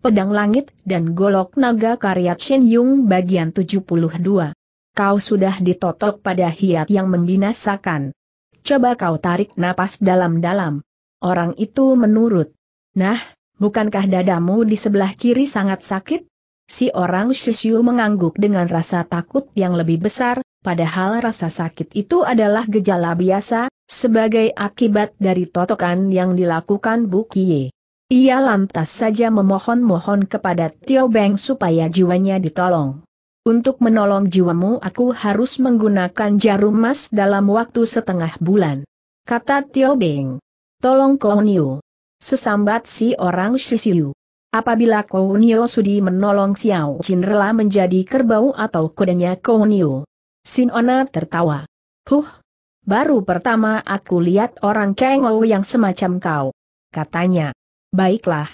Pedang Langit dan Golok Naga karya Chin Yung bagian 72. Kau sudah ditotok pada hiat yang membinasakan. Coba kau tarik napas dalam-dalam. Orang itu menurut. Nah, bukankah dadamu di sebelah kiri sangat sakit? Si orang Shishu mengangguk dengan rasa takut yang lebih besar, padahal rasa sakit itu adalah gejala biasa, sebagai akibat dari totokan yang dilakukan Bukie. Ia lantas saja memohon-mohon kepada Tio Beng supaya jiwanya ditolong. Untuk menolong jiwamu aku harus menggunakan jarum emas dalam waktu setengah bulan. Kata Tio Beng. Tolong Kounio. Sesambat si orang Sisiu. Apabila Kounio sudi menolong Xiao Jin rela menjadi kerbau atau kudanya Kounio. Sinona tertawa. Huh, baru pertama aku lihat orang kengo yang semacam kau. Katanya. Baiklah.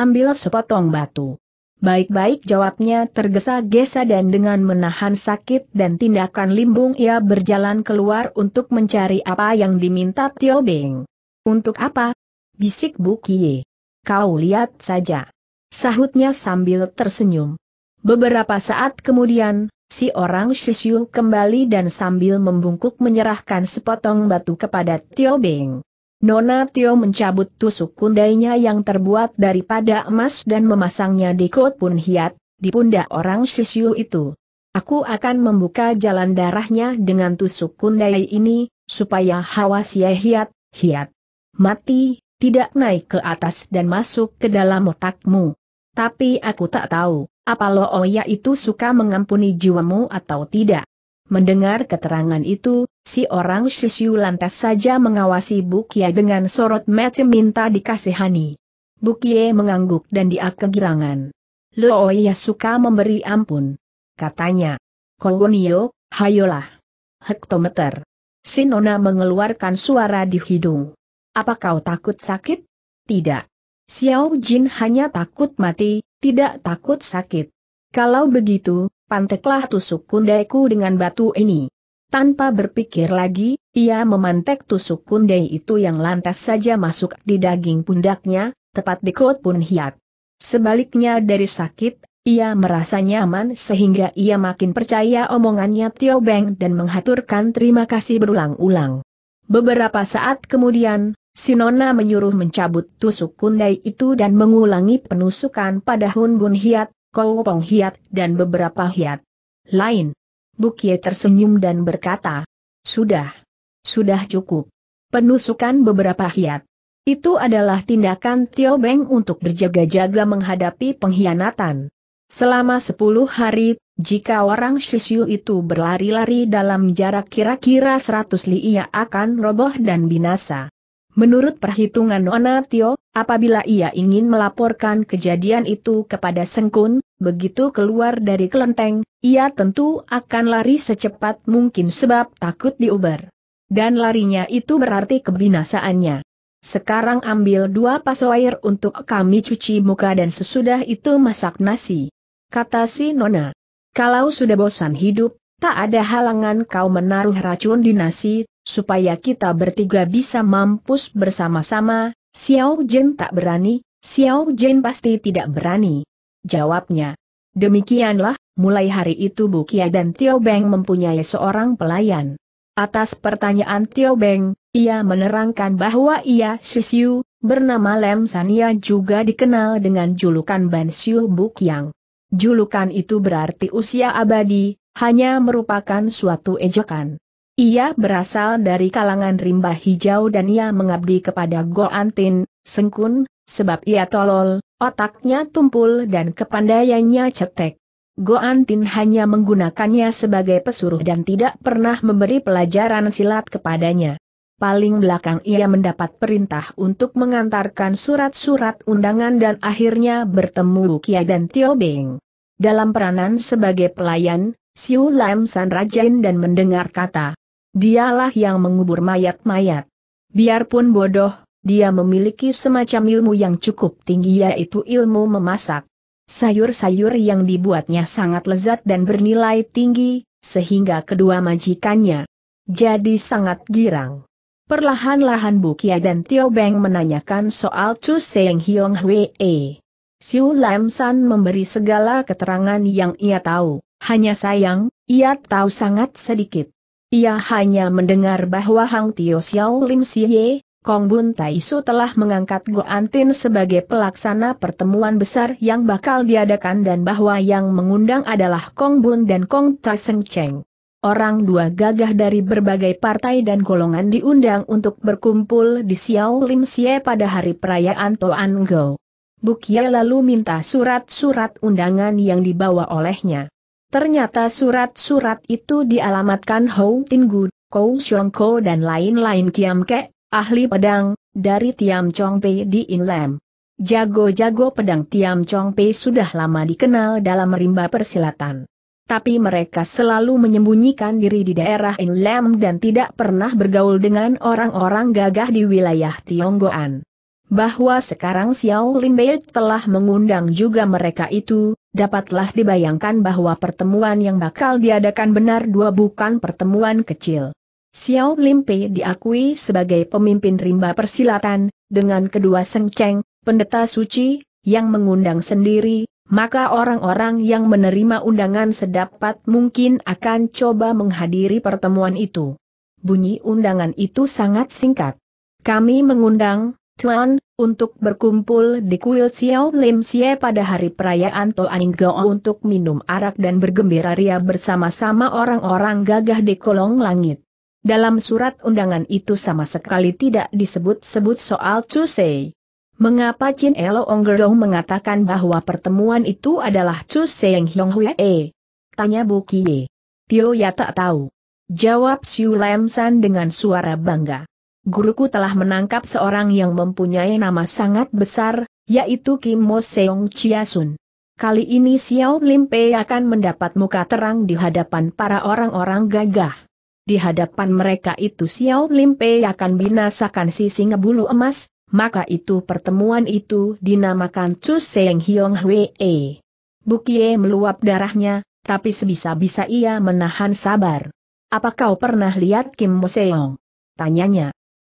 Ambil sepotong batu. Baik-baik jawabnya tergesa-gesa dan dengan menahan sakit dan tindakan limbung ia berjalan keluar untuk mencari apa yang diminta Tio Beng. Untuk apa? Bisik Bu Bukie. Kau lihat saja. Sahutnya sambil tersenyum. Beberapa saat kemudian, si orang Shishu kembali dan sambil membungkuk menyerahkan sepotong batu kepada Tio Beng. Nona Tio mencabut tusuk kundainya yang terbuat daripada emas dan memasangnya di kot pun hiat, di pundak orang Sisiu itu. Aku akan membuka jalan darahnya dengan tusuk kundai ini, supaya hawa sia hiat, hiat. Mati, tidak naik ke atas dan masuk ke dalam otakmu. Tapi aku tak tahu, apa oya itu suka mengampuni jiwamu atau tidak. Mendengar keterangan itu, Si orang Shishu lantas saja mengawasi Bukie dengan sorot mata minta dikasihani. Bukie mengangguk dan dia kegirangan. Looya suka memberi ampun. Katanya. Kowonio, hayolah. Hektometer. Sinona mengeluarkan suara di hidung. Apa kau takut sakit? Tidak. Xiao Jin hanya takut mati, tidak takut sakit. Kalau begitu, panteklah tusuk kundaiku dengan batu ini. Tanpa berpikir lagi, ia memantek tusuk kundai itu yang lantas saja masuk di daging pundaknya, tepat di kot pun hiat. Sebaliknya dari sakit, ia merasa nyaman sehingga ia makin percaya omongannya Tio Beng dan menghaturkan terima kasih berulang-ulang. Beberapa saat kemudian, Sinona menyuruh mencabut tusuk kundai itu dan mengulangi penusukan pada Hun Bun Hiat, Kou Pong Hiat dan beberapa Hiat lain. Bukie tersenyum dan berkata, Sudah. Sudah cukup. Penusukan beberapa hiat. Itu adalah tindakan Tio Beng untuk berjaga-jaga menghadapi pengkhianatan. Selama sepuluh hari, jika orang Shishu itu berlari-lari dalam jarak kira-kira 100 li ia akan roboh dan binasa. Menurut perhitungan Nona Tio, apabila ia ingin melaporkan kejadian itu kepada Sengkun, begitu keluar dari kelenteng, ia tentu akan lari secepat mungkin sebab takut diuber. Dan larinya itu berarti kebinasaannya. Sekarang ambil dua paso air untuk kami cuci muka dan sesudah itu masak nasi. Kata si Nona. Kalau sudah bosan hidup, tak ada halangan kau menaruh racun di nasi, supaya kita bertiga bisa mampus bersama-sama, Xiao Jin tak berani, Xiao Jin pasti tidak berani. Jawabnya. Demikianlah, mulai hari itu Bukia dan Tio Beng mempunyai seorang pelayan. Atas pertanyaan Tio Beng, ia menerangkan bahwa ia Sisiu, bernama Lem Sania juga dikenal dengan julukan Ban Bukyang. Julukan itu berarti usia abadi, hanya merupakan suatu ejekan. Ia berasal dari kalangan rimba hijau dan ia mengabdi kepada Go Antin, Sengkun, sebab ia tolol, otaknya tumpul dan kepandaiannya cetek. Go Antin hanya menggunakannya sebagai pesuruh dan tidak pernah memberi pelajaran silat kepadanya. Paling belakang ia mendapat perintah untuk mengantarkan surat-surat undangan dan akhirnya bertemu Kia dan Tio Beng. Dalam peranan sebagai pelayan, Siu Lam San rajin dan mendengar kata, Dialah yang mengubur mayat-mayat. Biarpun bodoh, dia memiliki semacam ilmu yang cukup tinggi yaitu ilmu memasak. Sayur-sayur yang dibuatnya sangat lezat dan bernilai tinggi, sehingga kedua majikannya jadi sangat girang. Perlahan-lahan Bukia dan Tio Beng menanyakan soal Chu Seng Hiong Hwee. Siu Lam San memberi segala keterangan yang ia tahu, hanya sayang, ia tahu sangat sedikit. Ia hanya mendengar bahwa Hang Tio Xiao Lim Siye, Kong Bun Taisu telah mengangkat Go Antin sebagai pelaksana pertemuan besar yang bakal diadakan dan bahwa yang mengundang adalah Kong Bun dan Kong Ta Seng Cheng. Orang dua gagah dari berbagai partai dan golongan diundang untuk berkumpul di Xiao Lim Siew pada hari perayaan Toan Go. Bukia lalu minta surat-surat undangan yang dibawa olehnya. Ternyata surat-surat itu dialamatkan Hou Tinggu, Kou Xiongko dan lain-lain Kiam Ke, ahli pedang, dari Tiam Chong Pei di Inlem. Jago-jago pedang Tiam Chong Pei sudah lama dikenal dalam rimba persilatan. Tapi mereka selalu menyembunyikan diri di daerah Inlem dan tidak pernah bergaul dengan orang-orang gagah di wilayah Tionggoan. Bahwa sekarang Xiao Bei telah mengundang juga mereka itu, dapatlah dibayangkan bahwa pertemuan yang bakal diadakan benar dua bukan pertemuan kecil. Xiao Limpe diakui sebagai pemimpin rimba persilatan, dengan kedua sengceng, pendeta suci, yang mengundang sendiri, maka orang-orang yang menerima undangan sedapat mungkin akan coba menghadiri pertemuan itu. Bunyi undangan itu sangat singkat. Kami mengundang, Tuan, untuk berkumpul di kuil Xiao Lim Xie pada hari perayaan Toaning Gao untuk minum arak dan bergembira ria bersama-sama orang-orang gagah di kolong langit. Dalam surat undangan itu sama sekali tidak disebut-sebut soal Chusei. Mengapa Chin Elo Onggerong mengatakan bahwa pertemuan itu adalah Chusei Hyong Hwee? Tanya Bu Kie. Tio ya tak tahu. Jawab Siu Lam San dengan suara bangga guruku telah menangkap seorang yang mempunyai nama sangat besar, yaitu Kim Mo Seong Chia Sun. Kali ini Xiao Lim Pei akan mendapat muka terang di hadapan para orang-orang gagah. Di hadapan mereka itu Xiao Lim Pei akan binasakan si singa bulu emas, maka itu pertemuan itu dinamakan Chu Seng Hiong Hwee. Bukie meluap darahnya, tapi sebisa-bisa ia menahan sabar. Apa kau pernah lihat Kim Mo Seong? Tanyanya.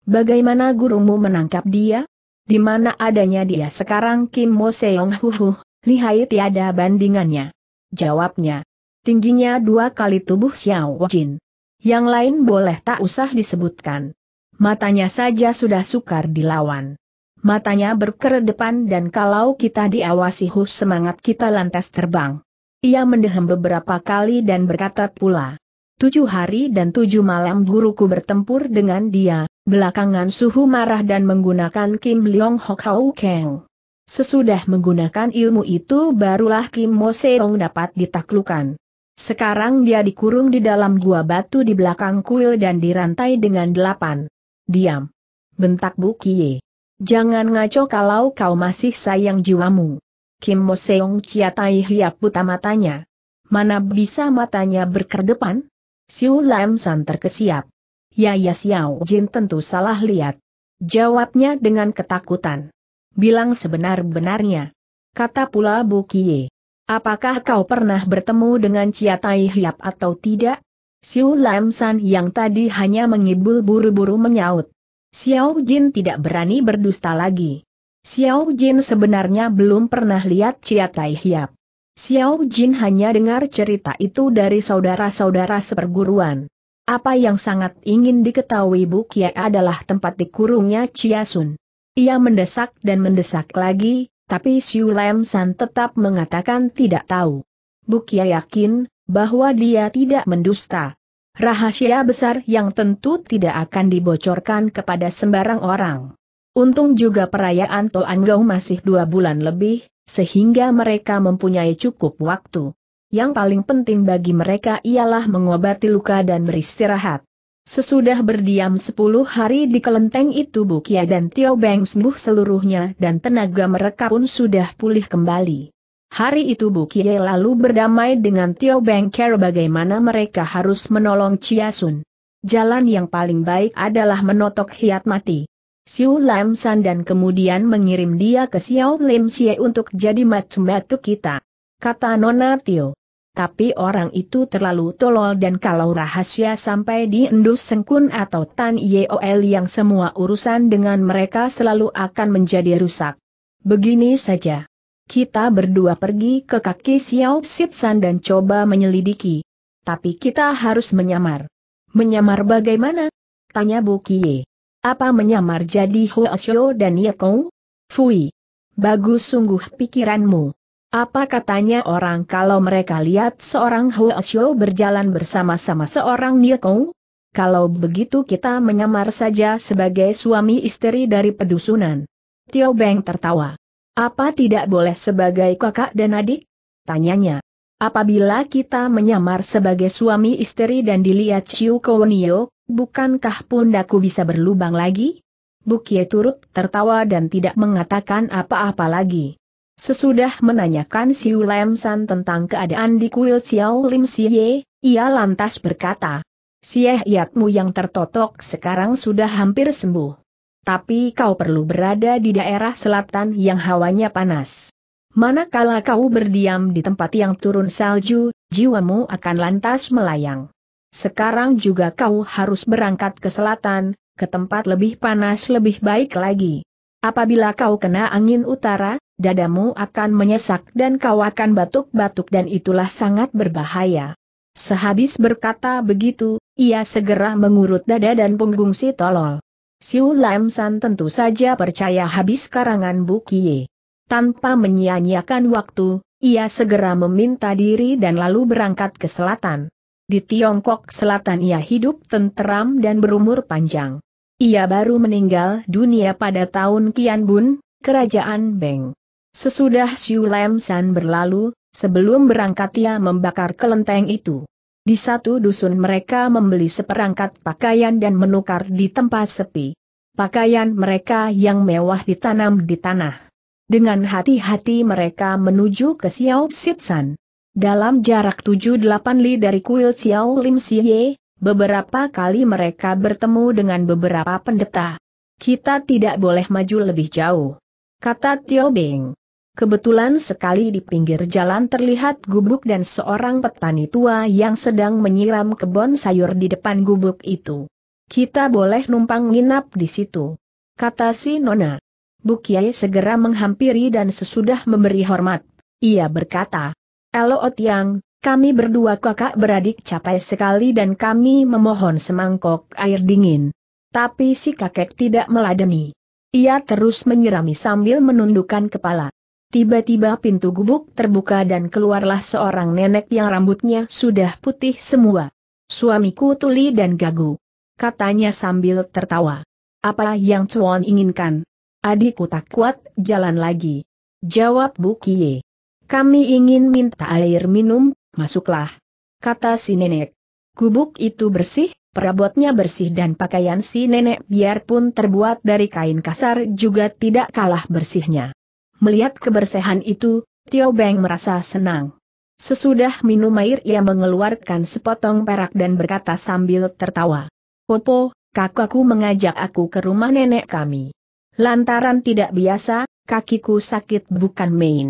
Bagaimana gurumu menangkap dia? Di mana adanya dia sekarang Kim Mo Seong Huhu, lihai tiada bandingannya. Jawabnya. Tingginya dua kali tubuh Xiao Jin. Yang lain boleh tak usah disebutkan. Matanya saja sudah sukar dilawan. Matanya berkeredepan dan kalau kita diawasi hus semangat kita lantas terbang. Ia mendehem beberapa kali dan berkata pula, Tujuh hari dan tujuh malam guruku bertempur dengan dia, belakangan suhu marah dan menggunakan Kim Leong Hok Hau Kang. Sesudah menggunakan ilmu itu barulah Kim Mo Seong dapat ditaklukan. Sekarang dia dikurung di dalam gua batu di belakang kuil dan dirantai dengan delapan. Diam. Bentak Bu Kie. Jangan ngaco kalau kau masih sayang jiwamu. Kim Mo Seong ciatai hiap buta matanya. Mana bisa matanya berkedepan? Siu Lam San terkesiap. Ya ya Xiao Jin tentu salah lihat. Jawabnya dengan ketakutan. Bilang sebenar-benarnya. Kata pula Bu Kie. Apakah kau pernah bertemu dengan Chia Tai Hiap atau tidak? Siu Lam San yang tadi hanya mengibul buru-buru menyaut. Xiao Jin tidak berani berdusta lagi. Xiao Jin sebenarnya belum pernah lihat Chia Tai Hiap. Xiao Jin hanya dengar cerita itu dari saudara-saudara seperguruan. Apa yang sangat ingin diketahui Bu Kia adalah tempat dikurungnya Chia Sun. Ia mendesak dan mendesak lagi, tapi Xiu Lam San tetap mengatakan tidak tahu. Bu Kia yakin, bahwa dia tidak mendusta. Rahasia besar yang tentu tidak akan dibocorkan kepada sembarang orang. Untung juga perayaan Toan Gau masih dua bulan lebih, sehingga mereka mempunyai cukup waktu. Yang paling penting bagi mereka ialah mengobati luka dan beristirahat. Sesudah berdiam 10 hari di kelenteng itu Bukia dan Tio Beng sembuh seluruhnya dan tenaga mereka pun sudah pulih kembali. Hari itu Bukia lalu berdamai dengan Tio Beng Care bagaimana mereka harus menolong Chia Sun. Jalan yang paling baik adalah menotok hiat mati. Siu Lam San dan kemudian mengirim dia ke Xiao Lim Sie untuk jadi matu-matu kita. Kata Nona Tio. Tapi orang itu terlalu tolol dan kalau rahasia sampai di Endus Sengkun atau Tan Yeol yang semua urusan dengan mereka selalu akan menjadi rusak. Begini saja. Kita berdua pergi ke kaki Xiao San dan coba menyelidiki. Tapi kita harus menyamar. Menyamar bagaimana? Tanya Bu Kie. Apa menyamar jadi Hoesyo dan Yekong? Fui. Bagus sungguh pikiranmu. Apa katanya orang kalau mereka lihat seorang Hoesyo berjalan bersama-sama seorang Yekong? Kalau begitu kita menyamar saja sebagai suami istri dari pedusunan. Tio Beng tertawa. Apa tidak boleh sebagai kakak dan adik? Tanyanya. Apabila kita menyamar sebagai suami istri dan dilihat Ciu Kownio, bukankah pundaku bisa berlubang lagi? Bukie turut tertawa dan tidak mengatakan apa-apa lagi. Sesudah menanyakan Siu Lam San tentang keadaan di kuil Xiao Lim Xie, ia lantas berkata, Sieh Yatmu yang tertotok sekarang sudah hampir sembuh. Tapi kau perlu berada di daerah selatan yang hawanya panas. Manakala kau berdiam di tempat yang turun salju, jiwamu akan lantas melayang. Sekarang juga kau harus berangkat ke selatan, ke tempat lebih panas lebih baik lagi. Apabila kau kena angin utara, dadamu akan menyesak dan kau akan batuk-batuk dan itulah sangat berbahaya. Sehabis berkata begitu, ia segera mengurut dada dan punggung si tolol. Siu Lam San tentu saja percaya habis karangan Bu Kie. Tanpa menyia-nyiakan waktu, ia segera meminta diri dan lalu berangkat ke selatan. Di Tiongkok Selatan ia hidup tenteram dan berumur panjang. Ia baru meninggal dunia pada tahun Kian Bun, Kerajaan Beng. Sesudah Xiu Lam San berlalu, sebelum berangkat ia membakar kelenteng itu. Di satu dusun mereka membeli seperangkat pakaian dan menukar di tempat sepi. Pakaian mereka yang mewah ditanam di tanah. Dengan hati-hati mereka menuju ke Xiao Sitsan. Dalam jarak 7-8 li dari kuil Xiao Lim Siye, beberapa kali mereka bertemu dengan beberapa pendeta. Kita tidak boleh maju lebih jauh. Kata Tio Beng. Kebetulan sekali di pinggir jalan terlihat gubuk dan seorang petani tua yang sedang menyiram kebun sayur di depan gubuk itu. Kita boleh numpang nginap di situ. Kata si Nona. Bukiai segera menghampiri dan sesudah memberi hormat. Ia berkata, Elo Otiang, kami berdua kakak beradik capai sekali dan kami memohon semangkok air dingin. Tapi si kakek tidak meladeni. Ia terus menyirami sambil menundukkan kepala. Tiba-tiba pintu gubuk terbuka dan keluarlah seorang nenek yang rambutnya sudah putih semua. Suamiku tuli dan gagu. Katanya sambil tertawa. Apa yang cuan inginkan? Adikku tak kuat, jalan lagi. Jawab Bu Kie. Kami ingin minta air minum, masuklah. Kata si nenek. Kubuk itu bersih, perabotnya bersih dan pakaian si nenek biarpun terbuat dari kain kasar juga tidak kalah bersihnya. Melihat kebersihan itu, Tio Beng merasa senang. Sesudah minum air ia mengeluarkan sepotong perak dan berkata sambil tertawa. Popo, kakakku mengajak aku ke rumah nenek kami. Lantaran tidak biasa, kakiku sakit bukan main.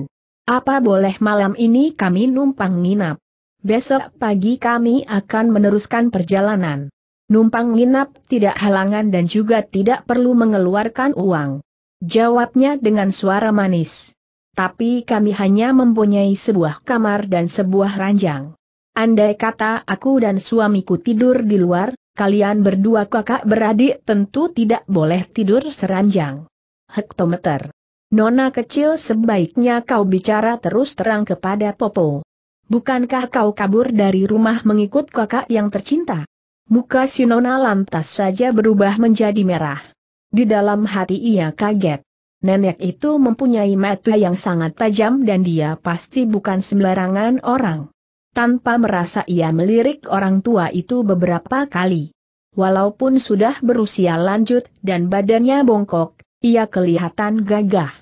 Apa boleh malam ini kami numpang nginap? Besok pagi kami akan meneruskan perjalanan. Numpang nginap tidak halangan dan juga tidak perlu mengeluarkan uang. Jawabnya dengan suara manis. Tapi kami hanya mempunyai sebuah kamar dan sebuah ranjang. Andai kata aku dan suamiku tidur di luar, kalian berdua kakak beradik tentu tidak boleh tidur seranjang. Hektometer. Nona kecil sebaiknya kau bicara terus terang kepada Popo. Bukankah kau kabur dari rumah mengikut kakak yang tercinta? Muka si Nona lantas saja berubah menjadi merah. Di dalam hati ia kaget. Nenek itu mempunyai mata yang sangat tajam dan dia pasti bukan sembarangan orang. Tanpa merasa ia melirik orang tua itu beberapa kali. Walaupun sudah berusia lanjut dan badannya bongkok, ia kelihatan gagah.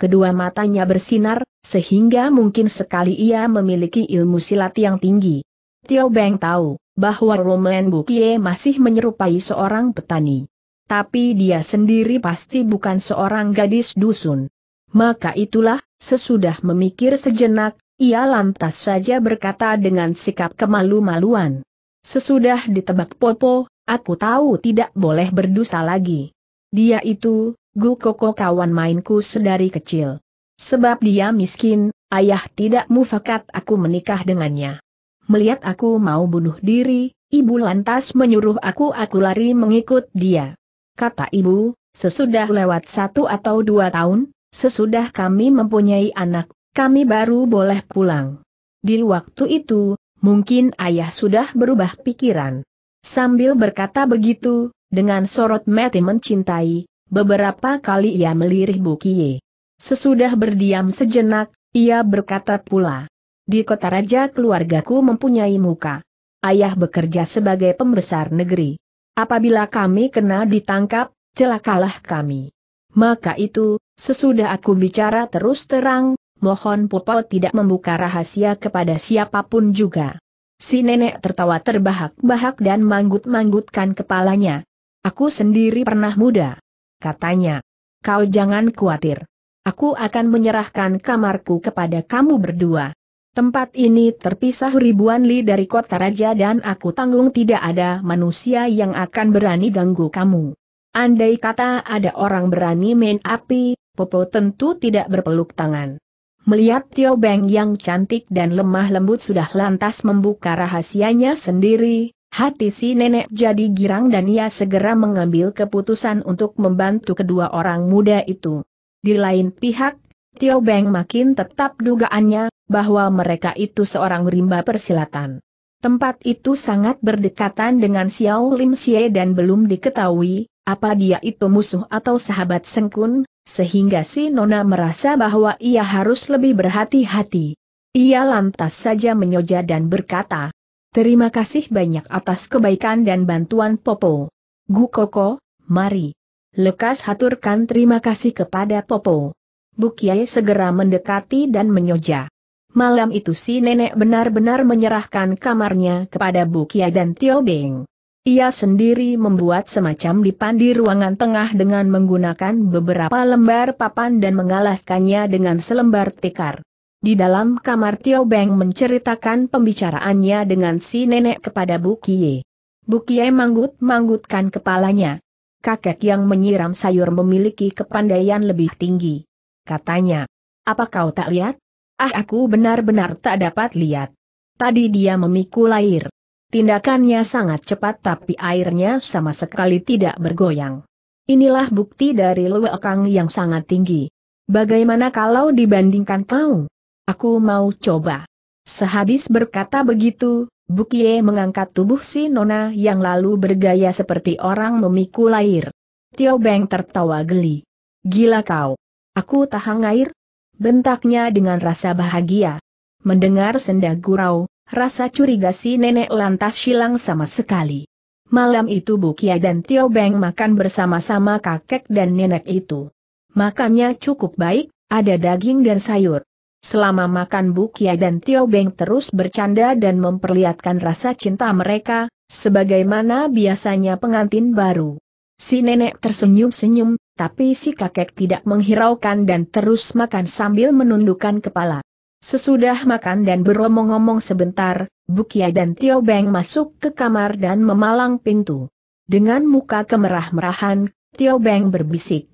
Kedua matanya bersinar, sehingga mungkin sekali ia memiliki ilmu silat yang tinggi. Tio Beng tahu bahwa Romain Bukie masih menyerupai seorang petani. Tapi dia sendiri pasti bukan seorang gadis dusun. Maka itulah, sesudah memikir sejenak, ia lantas saja berkata dengan sikap kemalu-maluan. Sesudah ditebak Popo, aku tahu tidak boleh berdosa lagi. Dia itu, Gu Koko kawan mainku sedari kecil. Sebab dia miskin, ayah tidak mufakat aku menikah dengannya. Melihat aku mau bunuh diri, ibu lantas menyuruh aku aku lari mengikut dia. Kata ibu, sesudah lewat satu atau dua tahun, sesudah kami mempunyai anak, kami baru boleh pulang. Di waktu itu, mungkin ayah sudah berubah pikiran. Sambil berkata begitu, dengan sorot mati mencintai, beberapa kali ia melirih Bukie. Sesudah berdiam sejenak, ia berkata pula. Di kota raja keluargaku mempunyai muka. Ayah bekerja sebagai pembesar negeri. Apabila kami kena ditangkap, celakalah kami. Maka itu, sesudah aku bicara terus terang, mohon Popo tidak membuka rahasia kepada siapapun juga. Si nenek tertawa terbahak-bahak dan manggut-manggutkan kepalanya. Aku sendiri pernah muda. Katanya. Kau jangan khawatir. Aku akan menyerahkan kamarku kepada kamu berdua. Tempat ini terpisah ribuan li dari kota raja dan aku tanggung tidak ada manusia yang akan berani ganggu kamu. Andai kata ada orang berani main api, Popo tentu tidak berpeluk tangan. Melihat Tio Beng yang cantik dan lemah lembut sudah lantas membuka rahasianya sendiri, hati si nenek jadi girang dan ia segera mengambil keputusan untuk membantu kedua orang muda itu. Di lain pihak, Tio Beng makin tetap dugaannya, bahwa mereka itu seorang rimba persilatan. Tempat itu sangat berdekatan dengan Xiao Lim Xie dan belum diketahui, apa dia itu musuh atau sahabat sengkun, sehingga si Nona merasa bahwa ia harus lebih berhati-hati. Ia lantas saja menyoja dan berkata, Terima kasih banyak atas kebaikan dan bantuan Popo. Gu Koko, mari. Lekas haturkan terima kasih kepada Popo. Bu segera mendekati dan menyoja. Malam itu si nenek benar-benar menyerahkan kamarnya kepada Bu dan Tio Beng. Ia sendiri membuat semacam dipan di ruangan tengah dengan menggunakan beberapa lembar papan dan mengalaskannya dengan selembar tikar. Di dalam kamar Tio Beng menceritakan pembicaraannya dengan si nenek kepada Bu Kie manggut-manggutkan kepalanya. Kakek yang menyiram sayur memiliki kepandaian lebih tinggi. Katanya, apa kau tak lihat? Ah aku benar-benar tak dapat lihat. Tadi dia memikul air. Tindakannya sangat cepat tapi airnya sama sekali tidak bergoyang. Inilah bukti dari luekang yang sangat tinggi. Bagaimana kalau dibandingkan kau? Aku mau coba. Sehabis berkata begitu, Bukie mengangkat tubuh si Nona yang lalu bergaya seperti orang memikul air. Tio Beng tertawa geli. Gila kau. Aku tahan air? Bentaknya dengan rasa bahagia. Mendengar senda gurau, Rasa curiga si nenek lantas hilang sama sekali. Malam itu Bukia dan Tio Beng makan bersama-sama kakek dan nenek itu. Makannya cukup baik, ada daging dan sayur. Selama makan Bukia dan Tio Beng terus bercanda dan memperlihatkan rasa cinta mereka, sebagaimana biasanya pengantin baru. Si nenek tersenyum-senyum, tapi si kakek tidak menghiraukan dan terus makan sambil menundukkan kepala. Sesudah makan dan beromong-omong sebentar, Bukia dan Tio Beng masuk ke kamar dan memalang pintu. Dengan muka kemerah-merahan, Tio Beng berbisik.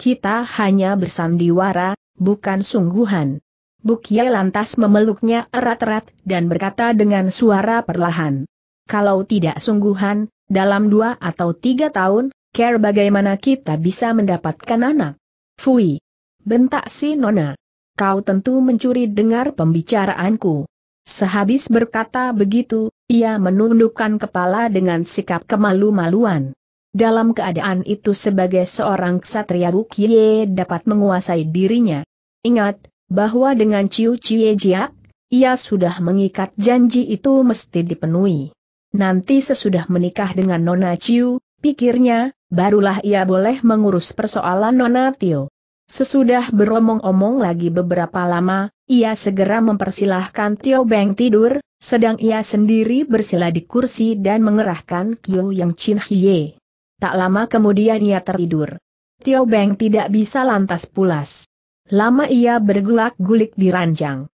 Kita hanya bersandiwara, bukan sungguhan. Bukia lantas memeluknya erat-erat dan berkata dengan suara perlahan. Kalau tidak sungguhan, dalam dua atau tiga tahun, care bagaimana kita bisa mendapatkan anak. Fui. Bentak si Nona kau tentu mencuri dengar pembicaraanku. Sehabis berkata begitu, ia menundukkan kepala dengan sikap kemalu-maluan. Dalam keadaan itu sebagai seorang ksatria Wukye dapat menguasai dirinya. Ingat, bahwa dengan Ciu Cie Jiak, ia sudah mengikat janji itu mesti dipenuhi. Nanti sesudah menikah dengan Nona Ciu, pikirnya, barulah ia boleh mengurus persoalan Nona Tio. Sesudah beromong-omong lagi beberapa lama, ia segera mempersilahkan Tio Beng tidur, sedang ia sendiri bersila di kursi dan mengerahkan Kyo Yang Chin Hye. Tak lama kemudian ia tertidur. Tio Beng tidak bisa lantas pulas. Lama ia bergulak-gulik di ranjang.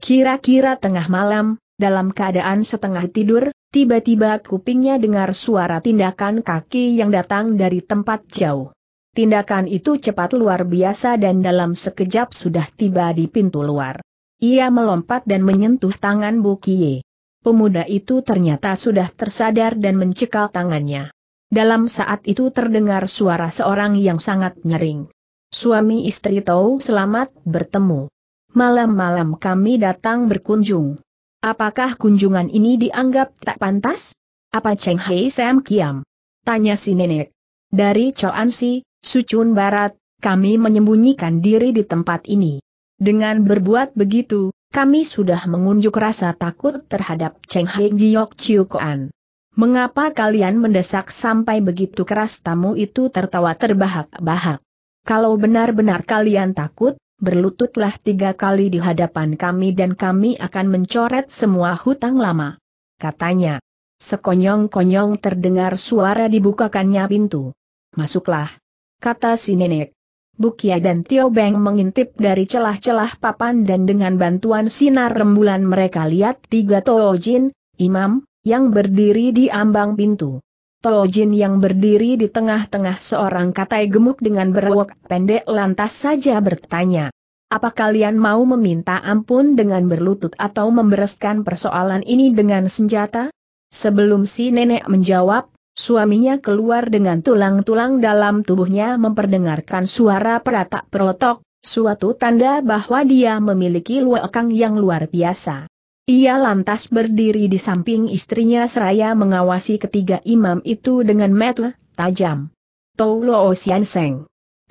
Kira-kira tengah malam, dalam keadaan setengah tidur, tiba-tiba kupingnya dengar suara tindakan kaki yang datang dari tempat jauh. Tindakan itu cepat luar biasa dan dalam sekejap sudah tiba di pintu luar. Ia melompat dan menyentuh tangan Bukie. Pemuda itu ternyata sudah tersadar dan mencekal tangannya. Dalam saat itu terdengar suara seorang yang sangat nyering. Suami istri tahu selamat bertemu. Malam-malam kami datang berkunjung. Apakah kunjungan ini dianggap tak pantas? Apa Cheng Hei Sam Kiam? Tanya si nenek. Dari Choan Si, Sucun Barat, kami menyembunyikan diri di tempat ini. Dengan berbuat begitu, kami sudah mengunjuk rasa takut terhadap Cheng He Giok Koan. Mengapa kalian mendesak sampai begitu keras tamu itu tertawa terbahak-bahak? Kalau benar-benar kalian takut, berlututlah tiga kali di hadapan kami dan kami akan mencoret semua hutang lama. Katanya. Sekonyong-konyong terdengar suara dibukakannya pintu. Masuklah kata si nenek. Bukia dan Tio Beng mengintip dari celah-celah papan dan dengan bantuan sinar rembulan mereka lihat tiga Tojin, imam, yang berdiri di ambang pintu. Tojin yang berdiri di tengah-tengah seorang katai gemuk dengan berwok pendek lantas saja bertanya. Apa kalian mau meminta ampun dengan berlutut atau membereskan persoalan ini dengan senjata? Sebelum si nenek menjawab, Suaminya keluar dengan tulang-tulang dalam tubuhnya memperdengarkan suara peratak-perotok, suatu tanda bahwa dia memiliki luakang yang luar biasa. Ia lantas berdiri di samping istrinya seraya mengawasi ketiga imam itu dengan metel, tajam. Tau Lo Xian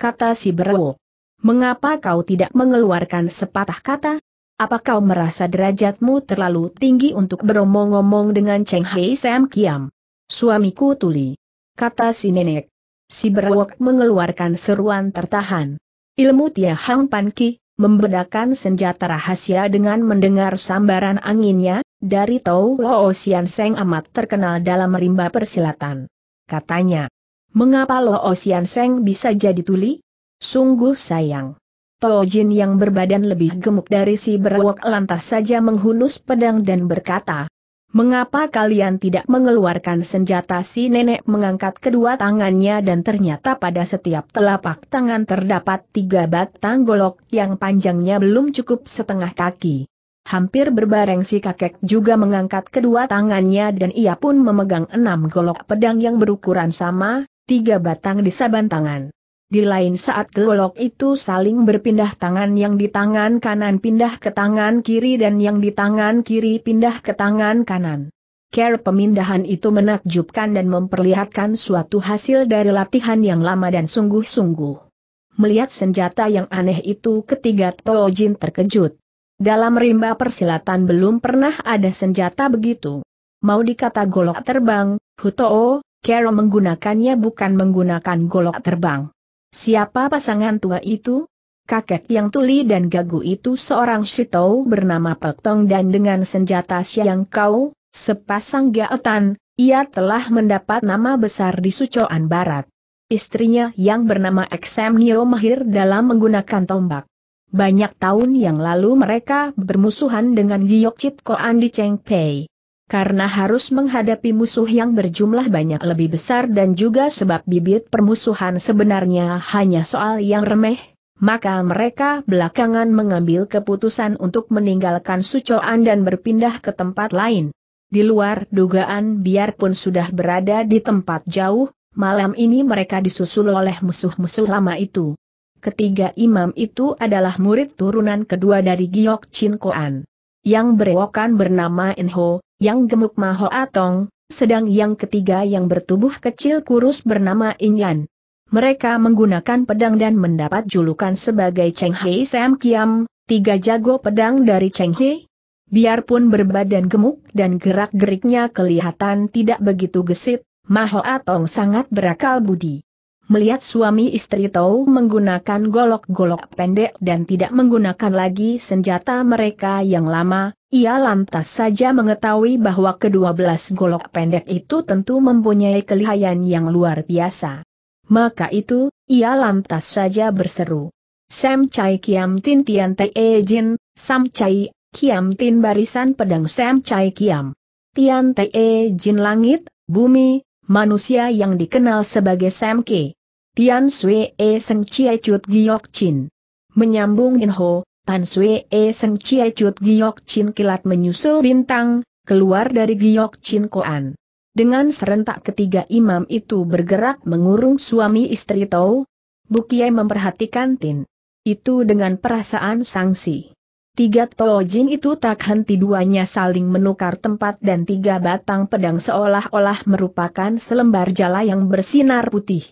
Kata si Berwo. Mengapa kau tidak mengeluarkan sepatah kata? Apa kau merasa derajatmu terlalu tinggi untuk beromong-omong dengan Cheng Hei Sam Kiam? Suamiku tuli. Kata si nenek. Si berwok mengeluarkan seruan tertahan. Ilmu Tia Hang Pan Ki, membedakan senjata rahasia dengan mendengar sambaran anginnya, dari Tau Lo Sian Seng amat terkenal dalam rimba persilatan. Katanya, mengapa Lo Sian Seng bisa jadi tuli? Sungguh sayang. Tao Jin yang berbadan lebih gemuk dari si berwok lantas saja menghunus pedang dan berkata, Mengapa kalian tidak mengeluarkan senjata si nenek mengangkat kedua tangannya dan ternyata pada setiap telapak tangan terdapat tiga batang golok yang panjangnya belum cukup setengah kaki. Hampir berbareng si kakek juga mengangkat kedua tangannya dan ia pun memegang enam golok pedang yang berukuran sama, tiga batang di saban tangan. Di lain saat golok itu saling berpindah tangan yang di tangan kanan pindah ke tangan kiri dan yang di tangan kiri pindah ke tangan kanan. Care pemindahan itu menakjubkan dan memperlihatkan suatu hasil dari latihan yang lama dan sungguh-sungguh. Melihat senjata yang aneh itu ketiga Tojin terkejut. Dalam rimba persilatan belum pernah ada senjata begitu. Mau dikata golok terbang, Hutoo, Kero menggunakannya bukan menggunakan golok terbang. Siapa pasangan tua itu? Kakek yang tuli dan gagu itu seorang Shitou bernama Pektong dan dengan senjata Siang Kau, sepasang gaetan, ia telah mendapat nama besar di Sucoan Barat. Istrinya yang bernama Eksem Eksemnio mahir dalam menggunakan tombak. Banyak tahun yang lalu mereka bermusuhan dengan Giyok Chit Koan di Pei karena harus menghadapi musuh yang berjumlah banyak lebih besar dan juga sebab bibit permusuhan sebenarnya hanya soal yang remeh, maka mereka belakangan mengambil keputusan untuk meninggalkan Sucoan dan berpindah ke tempat lain. Di luar dugaan biarpun sudah berada di tempat jauh, malam ini mereka disusul oleh musuh-musuh lama itu. Ketiga imam itu adalah murid turunan kedua dari Giok Chin Koan yang berewokan bernama Enho, yang gemuk Maho Atong, sedang yang ketiga yang bertubuh kecil kurus bernama Inyan. Mereka menggunakan pedang dan mendapat julukan sebagai Cheng Hei Sam Kiam, tiga jago pedang dari Cheng Hei. Biarpun berbadan gemuk dan gerak-geriknya kelihatan tidak begitu gesit, Maho Atong sangat berakal budi. Melihat suami istri Tau menggunakan golok-golok pendek dan tidak menggunakan lagi senjata mereka yang lama, ia lantas saja mengetahui bahwa kedua belas golok pendek itu tentu mempunyai kelihayan yang luar biasa. Maka itu, ia lantas saja berseru. Sam Chai Kiam Tin Tian Te e Jin, Sam Chai, Kiam Tin Barisan Pedang Sam Chai Kiam. Tian Te e Jin Langit, Bumi, manusia yang dikenal sebagai Sam Ke. Tian Sui E Seng Chie Chut Giok Chin. Menyambung In Ho, Tan Sui E Seng Chie Chut Giok Chin kilat menyusul bintang, keluar dari Giok Chin Koan. Dengan serentak ketiga imam itu bergerak mengurung suami istri Tau, Bukiai memperhatikan Tin. Itu dengan perasaan sangsi. Tiga tojin itu tak henti duanya saling menukar tempat dan tiga batang pedang seolah-olah merupakan selembar jala yang bersinar putih.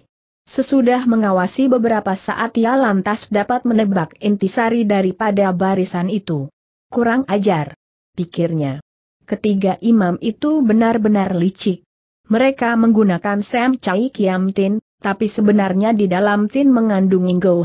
Sesudah mengawasi beberapa saat ia lantas dapat menebak intisari daripada barisan itu. Kurang ajar, pikirnya. Ketiga imam itu benar-benar licik. Mereka menggunakan Sam Chai Kiam Tin, tapi sebenarnya di dalam Tin mengandung Ingo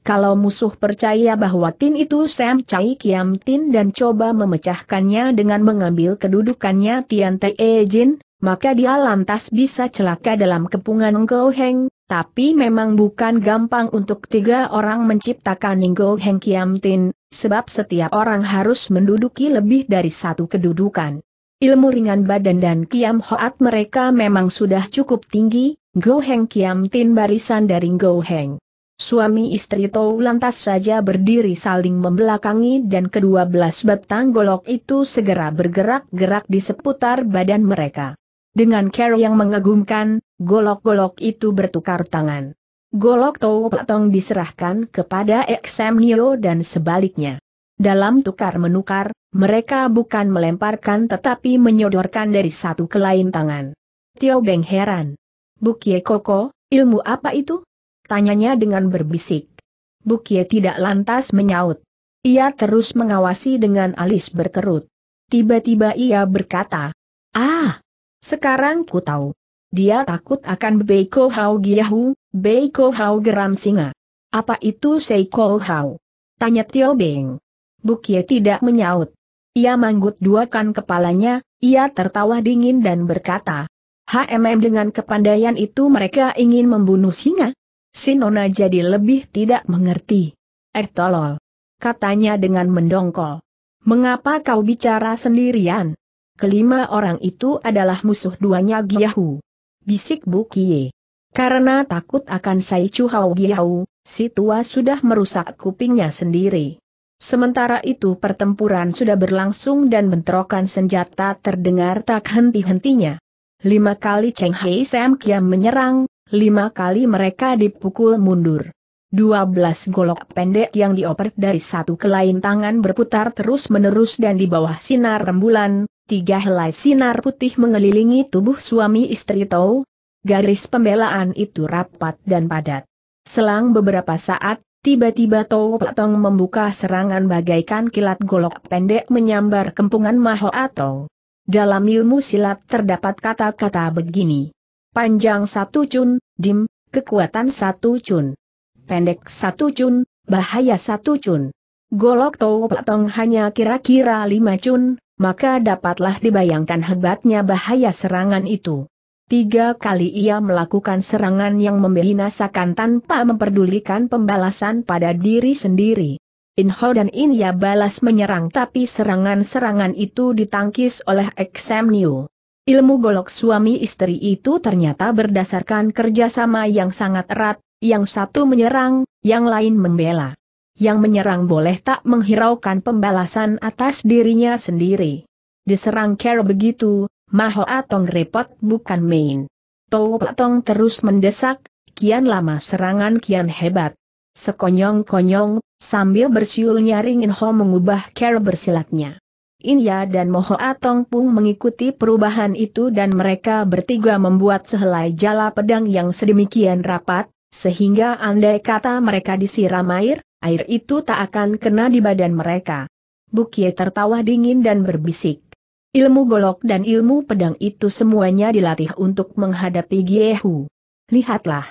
kalau musuh percaya bahwa Tin itu Sam Chai Kiam Tin dan coba memecahkannya dengan mengambil kedudukannya Tian Te e Jin, maka dia lantas bisa celaka dalam kepungan Ngo Heng, tapi memang bukan gampang untuk tiga orang menciptakan Ngo Heng Kiam Tin, sebab setiap orang harus menduduki lebih dari satu kedudukan. Ilmu ringan badan dan Kiam Hoat mereka memang sudah cukup tinggi, Ngo Heng Kiam Tin barisan dari Ngo Heng. Suami istri Tou lantas saja berdiri saling membelakangi dan kedua belas batang golok itu segera bergerak-gerak di seputar badan mereka. Dengan care yang mengagumkan, golok-golok itu bertukar tangan. Golok Tou Patong diserahkan kepada Eksem Nio dan sebaliknya. Dalam tukar-menukar, mereka bukan melemparkan tetapi menyodorkan dari satu ke lain tangan. Tio Beng heran. Bukye Koko, ilmu apa itu? Tanyanya dengan berbisik. Bukie tidak lantas menyaut. Ia terus mengawasi dengan alis berkerut. Tiba-tiba ia berkata, Ah, sekarang ku tahu. Dia takut akan Beiko Hau Giyahu, Beiko Hau geram singa. Apa itu Seiko Hau? Tanya Tio Beng. Bukie tidak menyaut. Ia manggut duakan kepalanya, ia tertawa dingin dan berkata, HMM dengan kepandaian itu mereka ingin membunuh singa? Sinona jadi lebih tidak mengerti. Eh tolol. Katanya dengan mendongkol. Mengapa kau bicara sendirian? Kelima orang itu adalah musuh duanya Giyahu. Bisik Bukie. Karena takut akan Sai Chu Hao Giyahu, si tua sudah merusak kupingnya sendiri. Sementara itu pertempuran sudah berlangsung dan bentrokan senjata terdengar tak henti-hentinya. Lima kali Cheng Hei Sam Kiam menyerang, lima kali mereka dipukul mundur. Dua belas golok pendek yang dioper dari satu ke lain tangan berputar terus-menerus dan di bawah sinar rembulan, tiga helai sinar putih mengelilingi tubuh suami istri Tau. Garis pembelaan itu rapat dan padat. Selang beberapa saat, tiba-tiba Tau Platong membuka serangan bagaikan kilat golok pendek menyambar kempungan Maho atau. Dalam ilmu silat terdapat kata-kata begini. Panjang satu cun, dim, kekuatan satu cun. Pendek satu cun, bahaya satu cun. Golok Tau hanya kira-kira lima cun, maka dapatlah dibayangkan hebatnya bahaya serangan itu. Tiga kali ia melakukan serangan yang membinasakan tanpa memperdulikan pembalasan pada diri sendiri. Inho dan Inya balas menyerang tapi serangan-serangan itu ditangkis oleh Examnio. Ilmu golok suami istri itu ternyata berdasarkan kerjasama yang sangat erat, yang satu menyerang, yang lain membela. Yang menyerang boleh tak menghiraukan pembalasan atas dirinya sendiri. Diserang care begitu, Maho atau repot bukan main. Towo Atong terus mendesak, kian lama serangan kian hebat. Sekonyong-konyong, sambil bersiul nyaring Inho mengubah care bersilatnya. Inya dan Moho Atong Pung mengikuti perubahan itu dan mereka bertiga membuat sehelai jala pedang yang sedemikian rapat, sehingga andai kata mereka disiram air, air itu tak akan kena di badan mereka. Bukie tertawa dingin dan berbisik. Ilmu golok dan ilmu pedang itu semuanya dilatih untuk menghadapi Giehu. Lihatlah.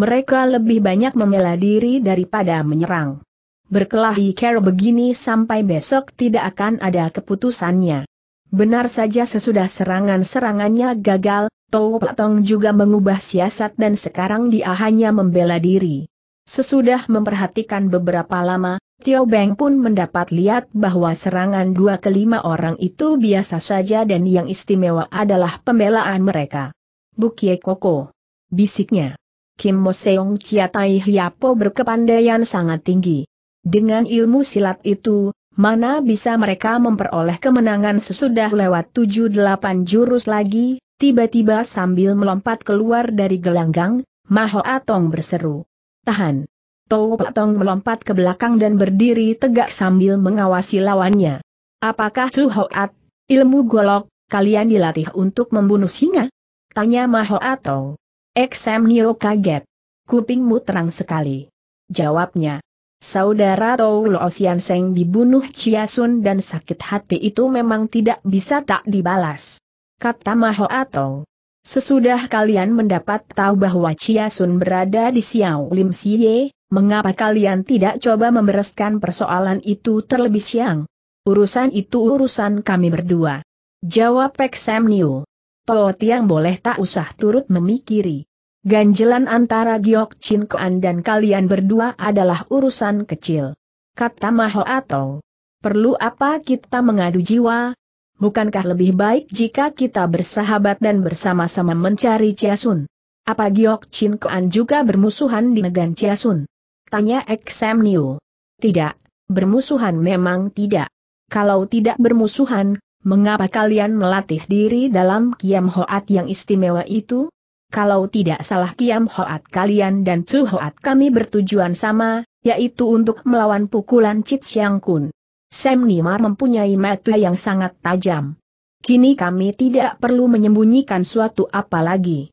Mereka lebih banyak membela diri daripada menyerang berkelahi Carol begini sampai besok tidak akan ada keputusannya. Benar saja sesudah serangan-serangannya gagal, Tau Platong juga mengubah siasat dan sekarang dia hanya membela diri. Sesudah memperhatikan beberapa lama, Tio Beng pun mendapat lihat bahwa serangan dua kelima orang itu biasa saja dan yang istimewa adalah pembelaan mereka. Bukie Koko. Bisiknya. Kim Moseong Chia Tai Hiapo berkepandaian sangat tinggi. Dengan ilmu silat itu, mana bisa mereka memperoleh kemenangan sesudah lewat tujuh delapan jurus lagi, tiba-tiba sambil melompat keluar dari gelanggang, Maho Atong berseru. Tahan! Tau Atong melompat ke belakang dan berdiri tegak sambil mengawasi lawannya. Apakah Su Hoat, ilmu golok, kalian dilatih untuk membunuh singa? Tanya Maho Atong. Eksem Nio kaget. Kupingmu terang sekali. Jawabnya. Saudara Tau Lo Sian Seng dibunuh Chia Sun dan sakit hati itu memang tidak bisa tak dibalas. Kata Maho Atau. Sesudah kalian mendapat tahu bahwa Chia Sun berada di Xiao Lim Siye, mengapa kalian tidak coba membereskan persoalan itu terlebih siang? Urusan itu urusan kami berdua. Jawab Pek Sam Niu. Tau Tiang boleh tak usah turut memikiri. Ganjelan antara Giok Chin Kuan dan kalian berdua adalah urusan kecil. Kata Maho Atong. Perlu apa kita mengadu jiwa? Bukankah lebih baik jika kita bersahabat dan bersama-sama mencari Chiasun? Apa Giok Chin Kuan juga bermusuhan di Negan Chiasun? Tanya Eksem Niu. Tidak, bermusuhan memang tidak. Kalau tidak bermusuhan, mengapa kalian melatih diri dalam Kiam Hoat yang istimewa itu? kalau tidak salah Kiam Hoat kalian dan Chu Hoat kami bertujuan sama, yaitu untuk melawan pukulan Chit Siang Kun. Sam Nimar mempunyai mata yang sangat tajam. Kini kami tidak perlu menyembunyikan suatu apa lagi.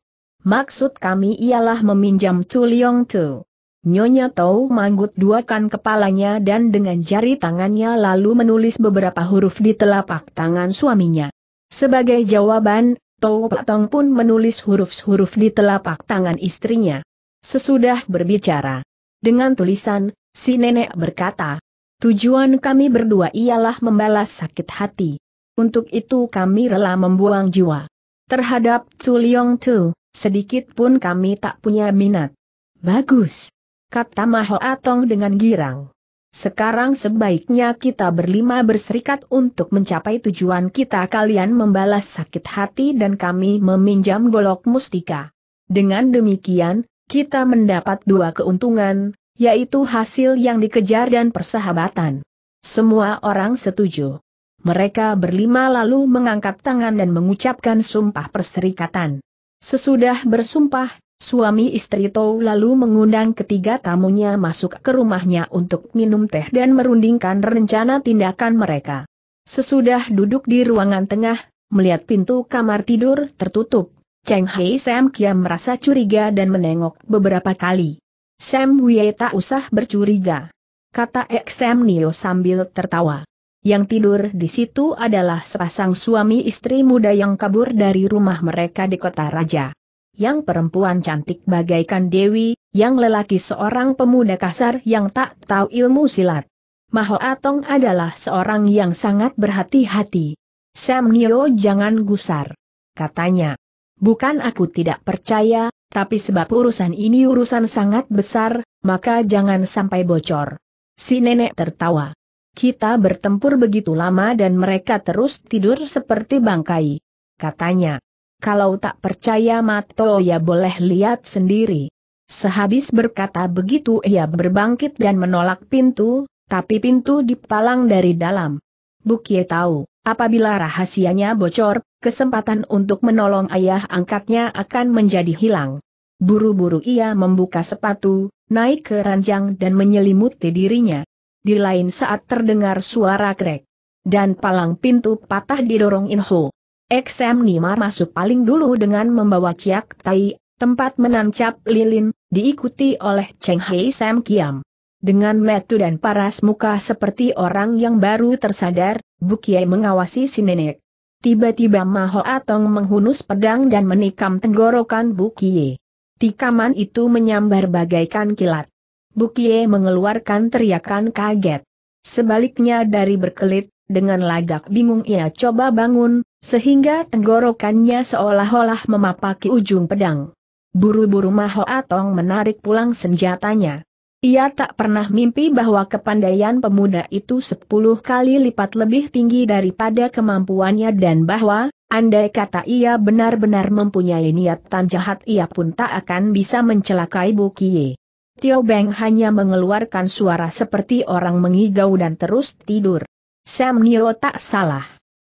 Maksud kami ialah meminjam Chu Leong Chu. Nyonya Tau manggut duakan kepalanya dan dengan jari tangannya lalu menulis beberapa huruf di telapak tangan suaminya. Sebagai jawaban, Tou Pak Tong pun menulis huruf-huruf di telapak tangan istrinya. Sesudah berbicara dengan tulisan, si nenek berkata, Tujuan kami berdua ialah membalas sakit hati. Untuk itu kami rela membuang jiwa. Terhadap Tsu Liong Tu, sedikit pun kami tak punya minat. Bagus. Kata Maho Atong dengan girang. Sekarang sebaiknya kita berlima berserikat untuk mencapai tujuan kita kalian membalas sakit hati dan kami meminjam golok mustika. Dengan demikian, kita mendapat dua keuntungan, yaitu hasil yang dikejar dan persahabatan. Semua orang setuju. Mereka berlima lalu mengangkat tangan dan mengucapkan sumpah perserikatan. Sesudah bersumpah, Suami istri Tou lalu mengundang ketiga tamunya masuk ke rumahnya untuk minum teh dan merundingkan rencana tindakan mereka. Sesudah duduk di ruangan tengah, melihat pintu kamar tidur tertutup, Cheng Hei Sam Kiam merasa curiga dan menengok beberapa kali. Sam Wei tak usah bercuriga. Kata Sam Nio sambil tertawa. Yang tidur di situ adalah sepasang suami istri muda yang kabur dari rumah mereka di kota raja yang perempuan cantik bagaikan Dewi, yang lelaki seorang pemuda kasar yang tak tahu ilmu silat. Maho Atong adalah seorang yang sangat berhati-hati. Sam Nyo jangan gusar. Katanya. Bukan aku tidak percaya, tapi sebab urusan ini urusan sangat besar, maka jangan sampai bocor. Si nenek tertawa. Kita bertempur begitu lama dan mereka terus tidur seperti bangkai. Katanya. Kalau tak percaya Mato ya boleh lihat sendiri. Sehabis berkata begitu ia berbangkit dan menolak pintu, tapi pintu dipalang dari dalam. Bukie tahu, apabila rahasianya bocor, kesempatan untuk menolong ayah angkatnya akan menjadi hilang. Buru-buru ia membuka sepatu, naik ke ranjang dan menyelimuti dirinya. Di lain saat terdengar suara krek. Dan palang pintu patah didorong Inho. Eksem Nima masuk paling dulu dengan membawa Ciak Tai, tempat menancap lilin, diikuti oleh Cheng Hei Sam Kiam. Dengan metu dan paras muka seperti orang yang baru tersadar, Bukie mengawasi si nenek. Tiba-tiba Maho Atong menghunus pedang dan menikam tenggorokan Bukie. Tikaman itu menyambar bagaikan kilat. Bukie mengeluarkan teriakan kaget. Sebaliknya dari berkelit, dengan lagak bingung ia coba bangun, sehingga tenggorokannya seolah-olah memapaki ujung pedang. Buru-buru Maho Atong menarik pulang senjatanya. Ia tak pernah mimpi bahwa kepandaian pemuda itu sepuluh kali lipat lebih tinggi daripada kemampuannya dan bahwa, andai kata ia benar-benar mempunyai niatan jahat ia pun tak akan bisa mencelakai Bukie. Tio Beng hanya mengeluarkan suara seperti orang mengigau dan terus tidur. Sam Nio tak salah.